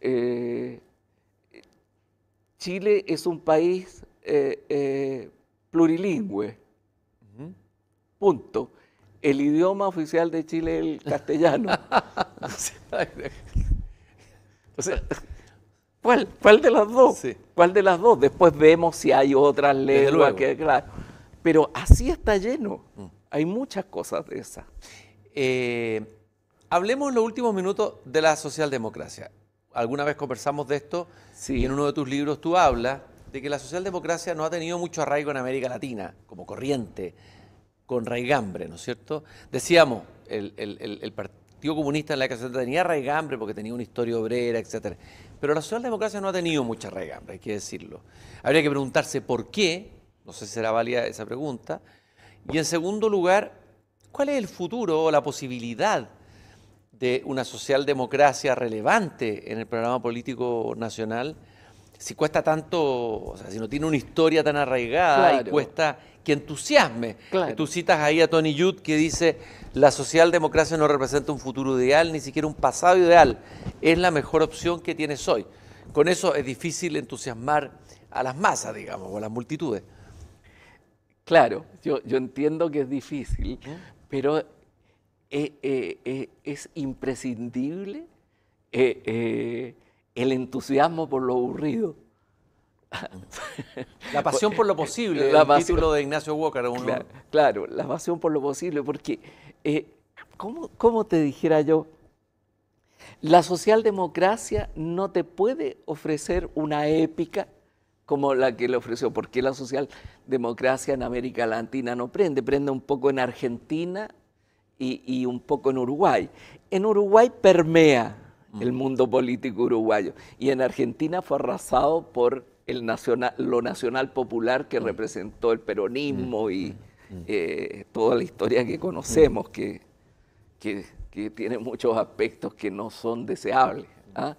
eh, Chile es un país plurilingüe. Punto. El idioma oficial de Chile es el castellano. ¿cuál, ¿Cuál de las dos? ¿Cuál de las dos? Después vemos si hay otras lenguas claro. Pero así está lleno. Mm. Hay muchas cosas de esas. Hablemos en los últimos minutos de la socialdemocracia. Alguna vez conversamos de esto y en uno de tus libros tú hablas de que la socialdemocracia no ha tenido mucho arraigo en América Latina, como corriente, con raigambre, ¿no es cierto? Decíamos, el, Partido Comunista en la época tenía raigambre porque tenía una historia obrera, etc. Pero la socialdemocracia no ha tenido mucha raigambre, hay que decirlo. Habría que preguntarse por qué, no sé si será válida esa pregunta. Y en segundo lugar, ¿cuál es el futuro o la posibilidad? de una socialdemocracia relevante en el programa político nacional, si cuesta tanto, o sea, si no tiene una historia tan arraigada y cuesta que entusiasme. Tú citas ahí a Tony Judd que dice, la socialdemocracia no representa un futuro ideal, ni siquiera un pasado ideal, es la mejor opción que tienes hoy. Con eso es difícil entusiasmar a las masas, digamos, o a las multitudes. Claro, yo, entiendo que es difícil, ¿Mm? pero eh, eh, eh, es imprescindible el entusiasmo por lo aburrido. La pasión por lo posible, la el de Ignacio Walker. Claro, la pasión por lo posible, porque, ¿cómo, te dijera yo? La socialdemocracia no te puede ofrecer una épica como la que le ofreció, porque la socialdemocracia en América Latina no prende, prende un poco en Argentina, y, un poco en Uruguay. En Uruguay permea el mundo político uruguayo y en Argentina fue arrasado por el nacional, lo nacional popular que representó el peronismo y eh, toda la historia que conocemos, que, que, tiene muchos aspectos que no son deseables. ¿ah?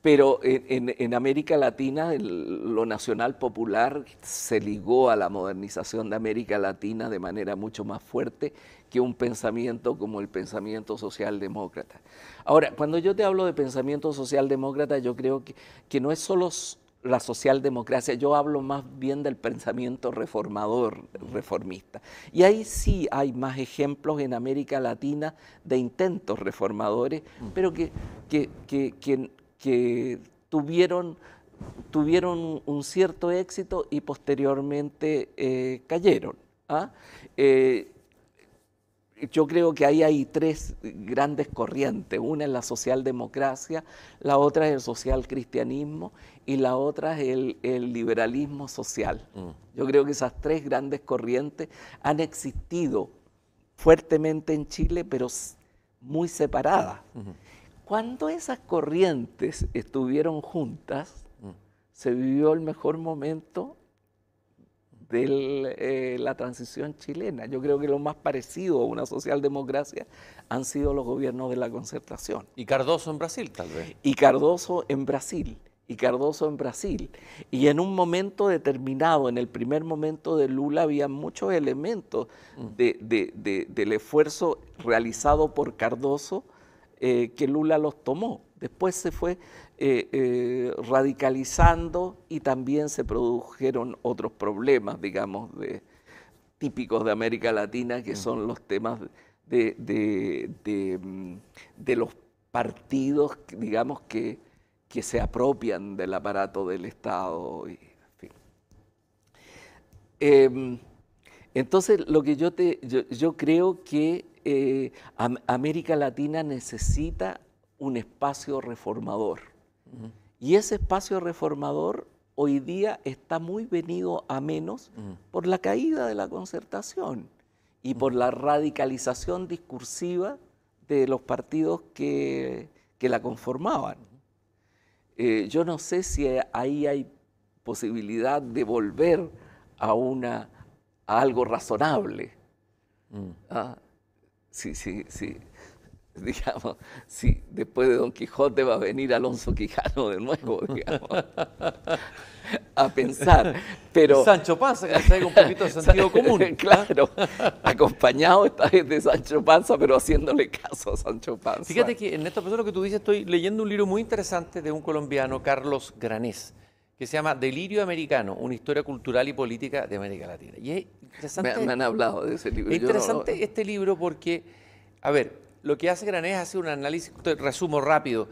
Pero en, América Latina lo nacional popular se ligó a la modernización de América Latina de manera mucho más fuerte que un pensamiento como el pensamiento socialdemócrata. Ahora, cuando yo te hablo de pensamiento socialdemócrata, yo creo que, que no es solo la socialdemocracia, yo hablo más bien del pensamiento reformador, reformista. Y ahí sí hay más ejemplos en América Latina de intentos reformadores, mm. pero que, que, que tuvieron, tuvieron un cierto éxito y posteriormente eh, cayeron. ¿ah? Eh, yo creo que ahí hay tres grandes corrientes. Una es la socialdemocracia, la otra es el socialcristianismo y la otra es el, liberalismo social. Mm. Yo creo que esas tres grandes corrientes han existido fuertemente en Chile, pero muy separadas. Cuando esas corrientes estuvieron juntas, mm. se vivió el mejor momento de eh, la transición chilena. Yo creo que lo más parecido a una socialdemocracia han sido los gobiernos de la concertación. Y Cardoso en Brasil, tal vez. Y Cardoso en Brasil. Y Cardoso en Brasil. Y en un momento determinado, en el primer momento de Lula, había muchos elementos mm. del esfuerzo realizado por Cardoso eh, que Lula los tomó. Después se fue eh, eh, radicalizando y también se produjeron otros problemas, digamos, de, típicos de América Latina, que son los temas mm, de, los partidos, digamos, que, que, se apropian del aparato del Estado. Em, entonces, lo que yo, te, yo, creo que eh, América Latina necesita un espacio reformador. Y ese espacio reformador hoy día está muy venido a menos por la caída de la concertación y por la radicalización discursiva de los partidos que, la conformaban. Eh, yo no sé si ahí hay posibilidad de volver a, una, algo razonable. Mm. Ah, sí, sí, sí. digamos, si después de Don Quijote va a venir Alonso Quijano de nuevo, digamos, a pensar. Pero, Sancho Panza, que algo un poquito de sentido común. ¿eh? claro, acompañado esta vez de Sancho Panza, pero haciéndole caso a Sancho Panza. Fíjate que en esta persona lo que tú dices, estoy leyendo un libro muy interesante de un colombiano, Carlos Granés que se llama Delirio Americano, una historia cultural y política de América Latina. Y es interesante, me, han hablado de ese libro. Es interesante este libro porque, a ver, lo que hace Granés es hacer un análisis, resumo rápido,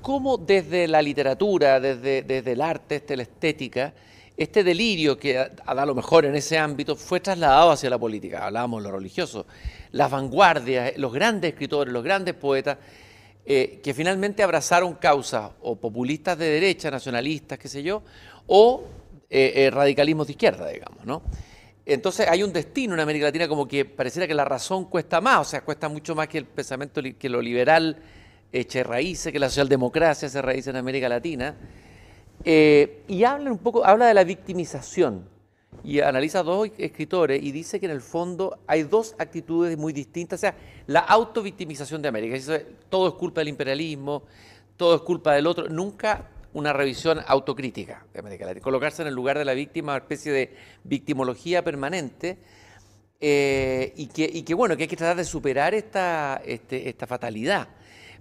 cómo desde la literatura, desde, el arte, desde la estética, este delirio que a, a, lo mejor en ese ámbito fue trasladado hacia la política, hablábamos de lo religioso, las vanguardias, los grandes escritores, los grandes poetas, eh, que finalmente abrazaron causas o populistas de derecha, nacionalistas, qué sé yo, o eh, eh, radicalismos de izquierda, digamos, ¿no? Entonces hay un destino en América Latina como que pareciera que la razón cuesta más, o sea, cuesta mucho más que el pensamiento, que lo liberal eche raíces, que la socialdemocracia se raíz en América Latina. Eh, y habla un poco, habla de la victimización y analiza dos escritores y dice que en el fondo hay dos actitudes muy distintas, o sea, la autovictimización de América, todo es culpa del imperialismo, todo es culpa del otro, nunca una revisión autocrítica de América Latina, colocarse en el lugar de la víctima, una especie de victimología permanente, eh, y, que, bueno, que hay que tratar de superar esta, este, esta fatalidad,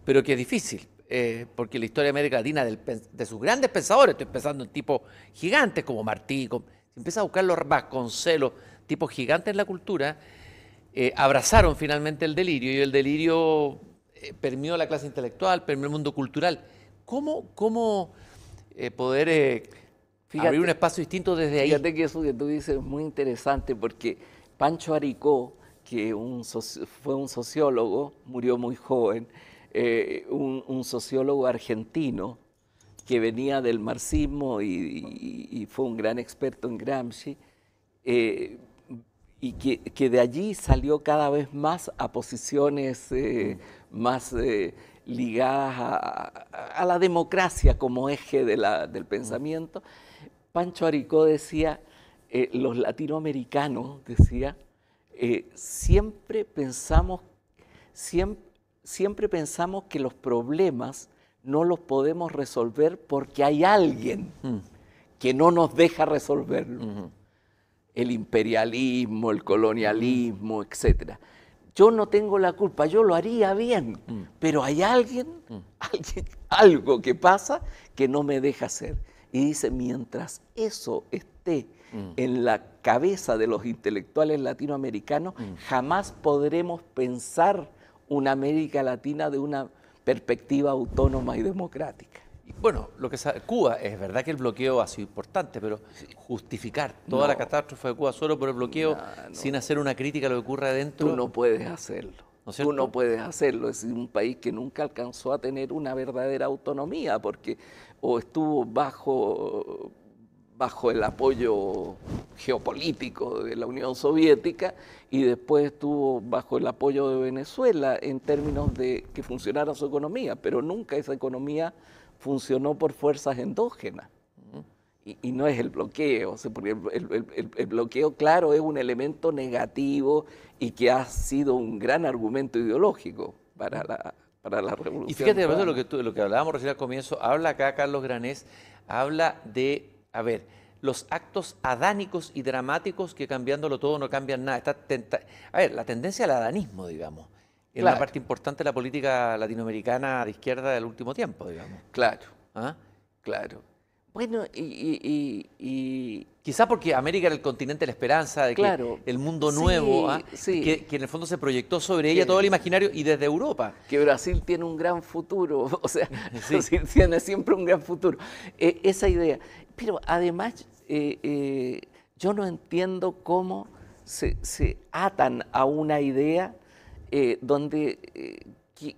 pero que es difícil, eh, porque la historia de América Latina, de sus grandes pensadores, estoy pensando en tipos gigantes como Martí, como, empieza a buscar los celos, tipos gigantes en la cultura, eh, abrazaron finalmente el delirio, y el delirio permeó la clase intelectual, permió el mundo cultural. ¿Cómo, cómo, eh, poder eh, abrir un espacio distinto desde ahí. Fíjate que eso que tú dices es muy interesante porque Pancho Aricó, que un fue un sociólogo, murió muy joven, eh, un, sociólogo argentino que venía del marxismo y, fue un gran experto en Gramsci, y que, de allí salió cada vez más a posiciones más ligadas a, la democracia como eje del pensamiento, Pancho Aricó decía, eh, los latinoamericanos, decía, eh, siempre, pensamos, siempre, pensamos que los problemas no los podemos resolver porque hay alguien hmm. que no nos deja resolverlo. El imperialismo, el colonialismo, etcétera yo no tengo la culpa, yo lo haría bien, mm. pero hay mm. alguien, algo que pasa que no me deja hacer. Y dice, mientras eso esté mm. en la cabeza de los intelectuales latinoamericanos, jamás podremos pensar una América Latina de una perspectiva autónoma y democrática. Bueno, lo que sabe, Cuba, es verdad que el bloqueo ha sido importante, pero justificar toda la catástrofe de Cuba solo por el bloqueo, sin hacer una crítica a lo que ocurre adentro. Tú no puedes hacerlo. Tú no puedes hacerlo. Es un país que nunca alcanzó a tener una verdadera autonomía, porque o estuvo bajo bajo el apoyo geopolítico de la Unión Soviética y después estuvo bajo el apoyo de Venezuela en términos de que funcionara su economía, pero nunca esa economía funcionó por fuerzas endógenas. Y, no es el bloqueo, porque el, el, bloqueo, claro, es un elemento negativo y que ha sido un gran argumento ideológico para la, para la revolución. Y fíjate, lo que, lo que hablábamos recién al comienzo, habla acá Carlos Granés, habla de, a ver, los actos adánicos y dramáticos que cambiándolo todo no cambian nada. a ver, la tendencia al adanismo, digamos en la parte importante de la política latinoamericana de izquierda del último tiempo, digamos. Claro, ¿Ah? claro. Bueno, y, y, Quizá porque América era el continente de la esperanza, de el mundo nuevo, ¿ah? Que, en el fondo se proyectó sobre ella todo el imaginario y desde Europa. Que Brasil tiene un gran futuro, o sea, Brasil tiene siempre un gran futuro. E, esa idea. Pero además, eh, eh, yo no entiendo cómo se atan a una idea eh, donde, eh,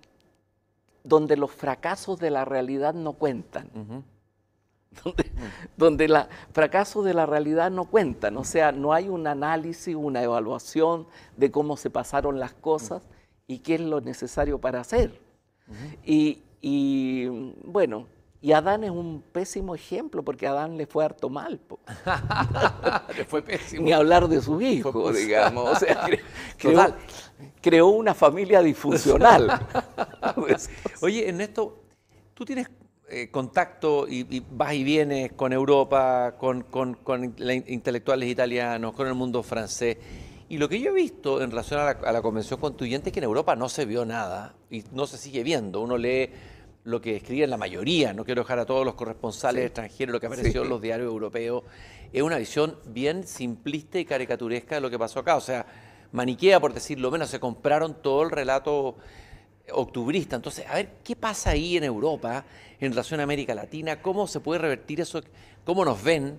donde los fracasos de la realidad no cuentan. Donde, los fracasos de la realidad no cuentan, o sea, no hay un análisis, una evaluación de cómo se pasaron las cosas y qué es lo necesario para hacer. y bueno, y Adán es un pésimo ejemplo porque Adán le fue harto mal. le fue pésimo. Ni hablar de sus hijos, pues, digamos. creó, una familia disfuncional. Pues, oye, Ernesto, tú tienes eh, contacto y, vas y vienes con Europa, con, intelectuales italianos, con el mundo francés. Y lo que yo he visto en relación a la, a la Convención Constituyente es que en Europa no se vio nada y no se sigue viendo. Uno lee lo que escriben la mayoría, no quiero dejar a todos los corresponsales extranjeros, lo que apareció en los diarios europeos, es una visión bien simplista y caricaturesca de lo que pasó acá. O sea, maniquea, por decirlo menos, se compraron todo el relato octubrista. Entonces, a ver, ¿qué pasa ahí en Europa en relación a América Latina? ¿Cómo se puede revertir eso? ¿Cómo nos ven?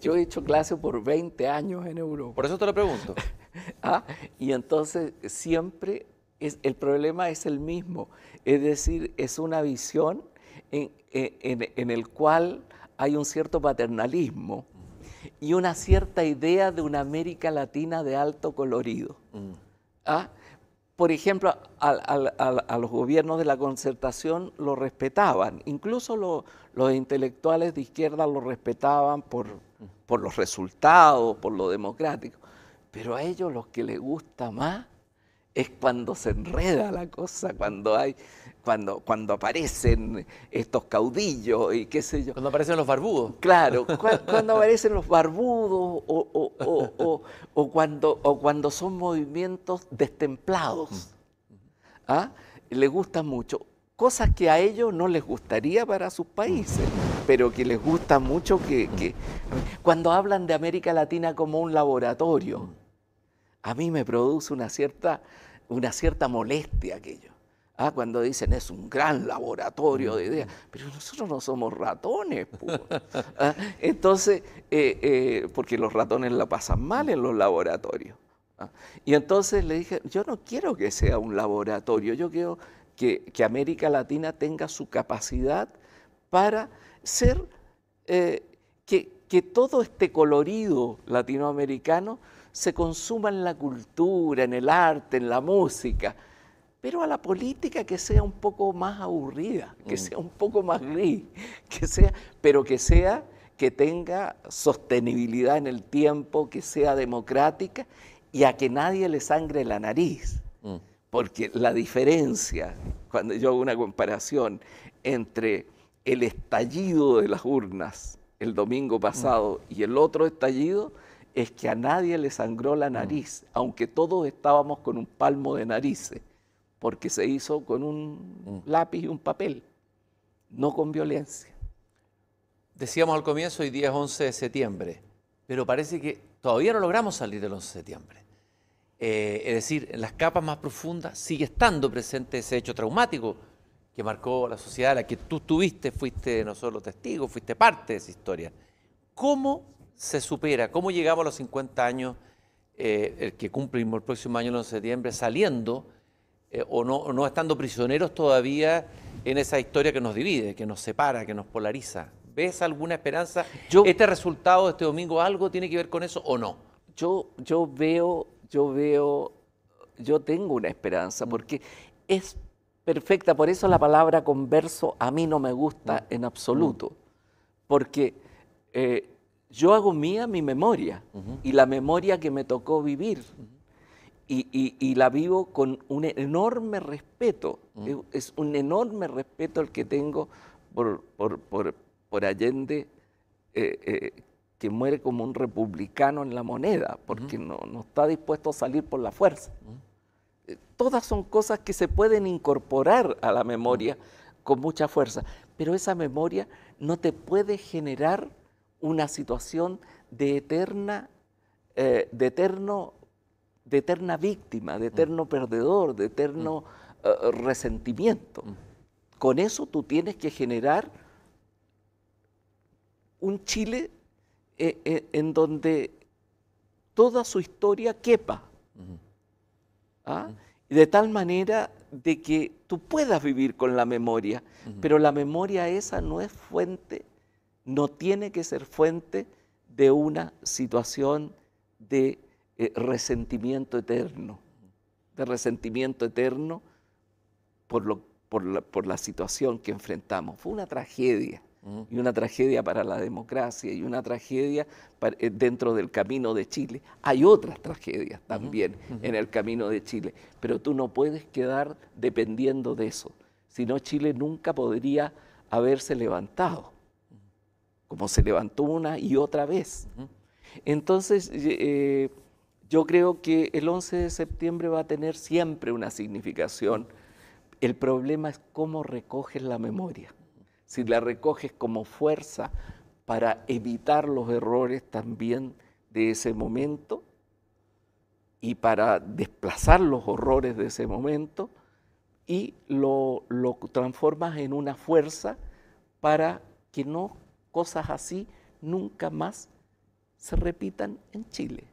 Yo he hecho clase por 20 años en Europa. Por eso te lo pregunto. Ah, y entonces siempre el problema es el mismo, es decir, es una visión en, la el cual hay un cierto paternalismo y una cierta idea de una América Latina de alto colorido. Mm. ¿Ah? Por ejemplo, a, los gobiernos de la concertación lo respetaban, incluso los intelectuales de izquierda lo respetaban por, mm. por los resultados, por lo democrático, pero a ellos los que les gusta más es cuando se enreda la cosa, cuando hay, cuando, cuando aparecen estos caudillos y qué sé yo. Cuando aparecen los barbudos. Claro, cuando aparecen los barbudos o, cuando, o cuando son movimientos destemplados. ¿Ah? Le gustan mucho. Cosas que a ellos no les gustaría para sus países, pero que les gusta mucho que, que... cuando hablan de América Latina como un laboratorio a mí me produce una cierta, una cierta molestia aquello. Ah, cuando dicen es un gran laboratorio de ideas, pero nosotros no somos ratones. Ah, entonces, eh, eh, porque los ratones la pasan mal en los laboratorios. Ah, y entonces le dije, yo no quiero que sea un laboratorio, yo quiero que, América Latina tenga su capacidad para ser, eh, que, que todo este colorido latinoamericano se consuma en la cultura, en el arte, en la música, pero a la política que sea un poco más aburrida, que mm. sea un poco más gris, que sea, pero que sea que tenga sostenibilidad en el tiempo, que sea democrática y a que nadie le sangre la nariz. Mm. Porque la diferencia, cuando yo hago una comparación entre el estallido de las urnas el domingo pasado mm. y el otro estallido, es que a nadie le sangró la mm. nariz, aunque todos estábamos con un palmo de narices, porque se hizo con un mm. lápiz y un papel, no con violencia. Decíamos al comienzo, hoy día es 11 de septiembre, pero parece que todavía no logramos salir del 11 de septiembre. Eh, es decir, en las capas más profundas sigue estando presente ese hecho traumático que marcó la sociedad a la que tú tuviste, fuiste nosotros testigos, fuiste parte de esa historia. ¿Cómo se supera? ¿Cómo llegamos a los 50 años, eh, el que cumplimos el próximo año, el 11 de septiembre, saliendo eh, o, no, no estando prisioneros todavía en esa historia que nos divide, que nos separa, que nos polariza? ¿Ves alguna esperanza? Yo, ¿Este resultado de este domingo algo tiene que ver con eso o no? Yo, yo veo, yo veo, yo tengo una esperanza, mm. porque es perfecta, por eso la palabra converso a mí no me gusta mm. en absoluto, mm. porque eh, yo hago mía mi memoria y la memoria que me tocó vivir. y, la vivo con un enorme respeto. es, un enorme respeto el que tengo por, Allende, eh, eh, que muere como un republicano en la moneda, porque no, está dispuesto a salir por la fuerza. Eh, todas son cosas que se pueden incorporar a la memoria con mucha fuerza, pero esa memoria no te puede generar una situación de eterna, eh, de de víctima, de eterno perdedor, de eterno eh, resentimiento. Mm. Con eso tú tienes que generar un Chile eh, en donde toda su historia quepa. ¿Ah? de tal manera de que tú puedas vivir con la memoria, pero la memoria esa no es fuente no tiene que ser fuente de una situación de eh, resentimiento eterno, de resentimiento eterno por, la, situación que enfrentamos. Fue una tragedia, y una tragedia para la democracia, y una tragedia eh, dentro del camino de Chile. Hay otras tragedias también en el camino de Chile, pero tú no puedes quedar dependiendo de eso, si no Chile nunca podría haberse levantado como se levantó una y otra vez. Entonces, eh, yo creo que el 11 de septiembre va a tener siempre una significación. El problema es cómo recoges la memoria. Si la recoges como fuerza para evitar los errores también de ese momento y para desplazar los horrores de ese momento y lo, lo transformas en una fuerza para que no cosas así nunca más se repitan en Chile.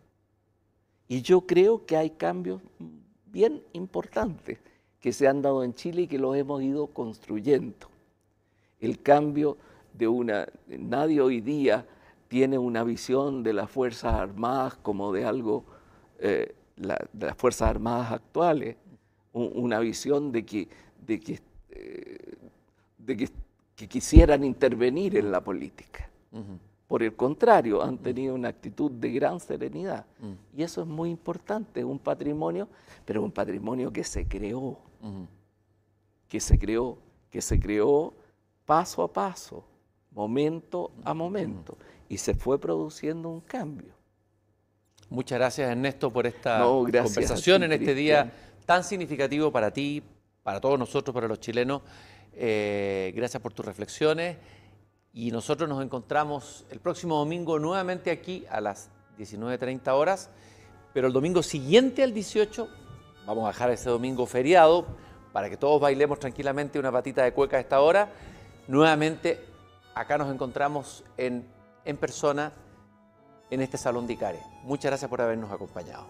Y yo creo que hay cambios bien importantes que se han dado en Chile y que los hemos ido construyendo. El cambio de una... Nadie hoy día tiene una visión de las Fuerzas Armadas como de algo, eh, de las Fuerzas Armadas actuales, una visión de que, de que eh, que quisieran intervenir en la política. Por el contrario, han tenido una actitud de gran serenidad. Y eso es muy importante, un patrimonio, pero un patrimonio que se creó, que se creó, que se creó paso a paso, momento a momento, y se fue produciendo un cambio. Muchas gracias Ernesto por esta conversación en este día tan significativo para ti, para todos nosotros, para los chilenos. Eh, gracias por tus reflexiones y nosotros nos encontramos el próximo domingo nuevamente aquí a las 19.30 horas, pero el domingo siguiente al 18 vamos a dejar ese domingo feriado para que todos bailemos tranquilamente una patita de cueca a esta hora. Nuevamente acá nos encontramos en, en persona en este Salón de Icare. Muchas gracias por habernos acompañado.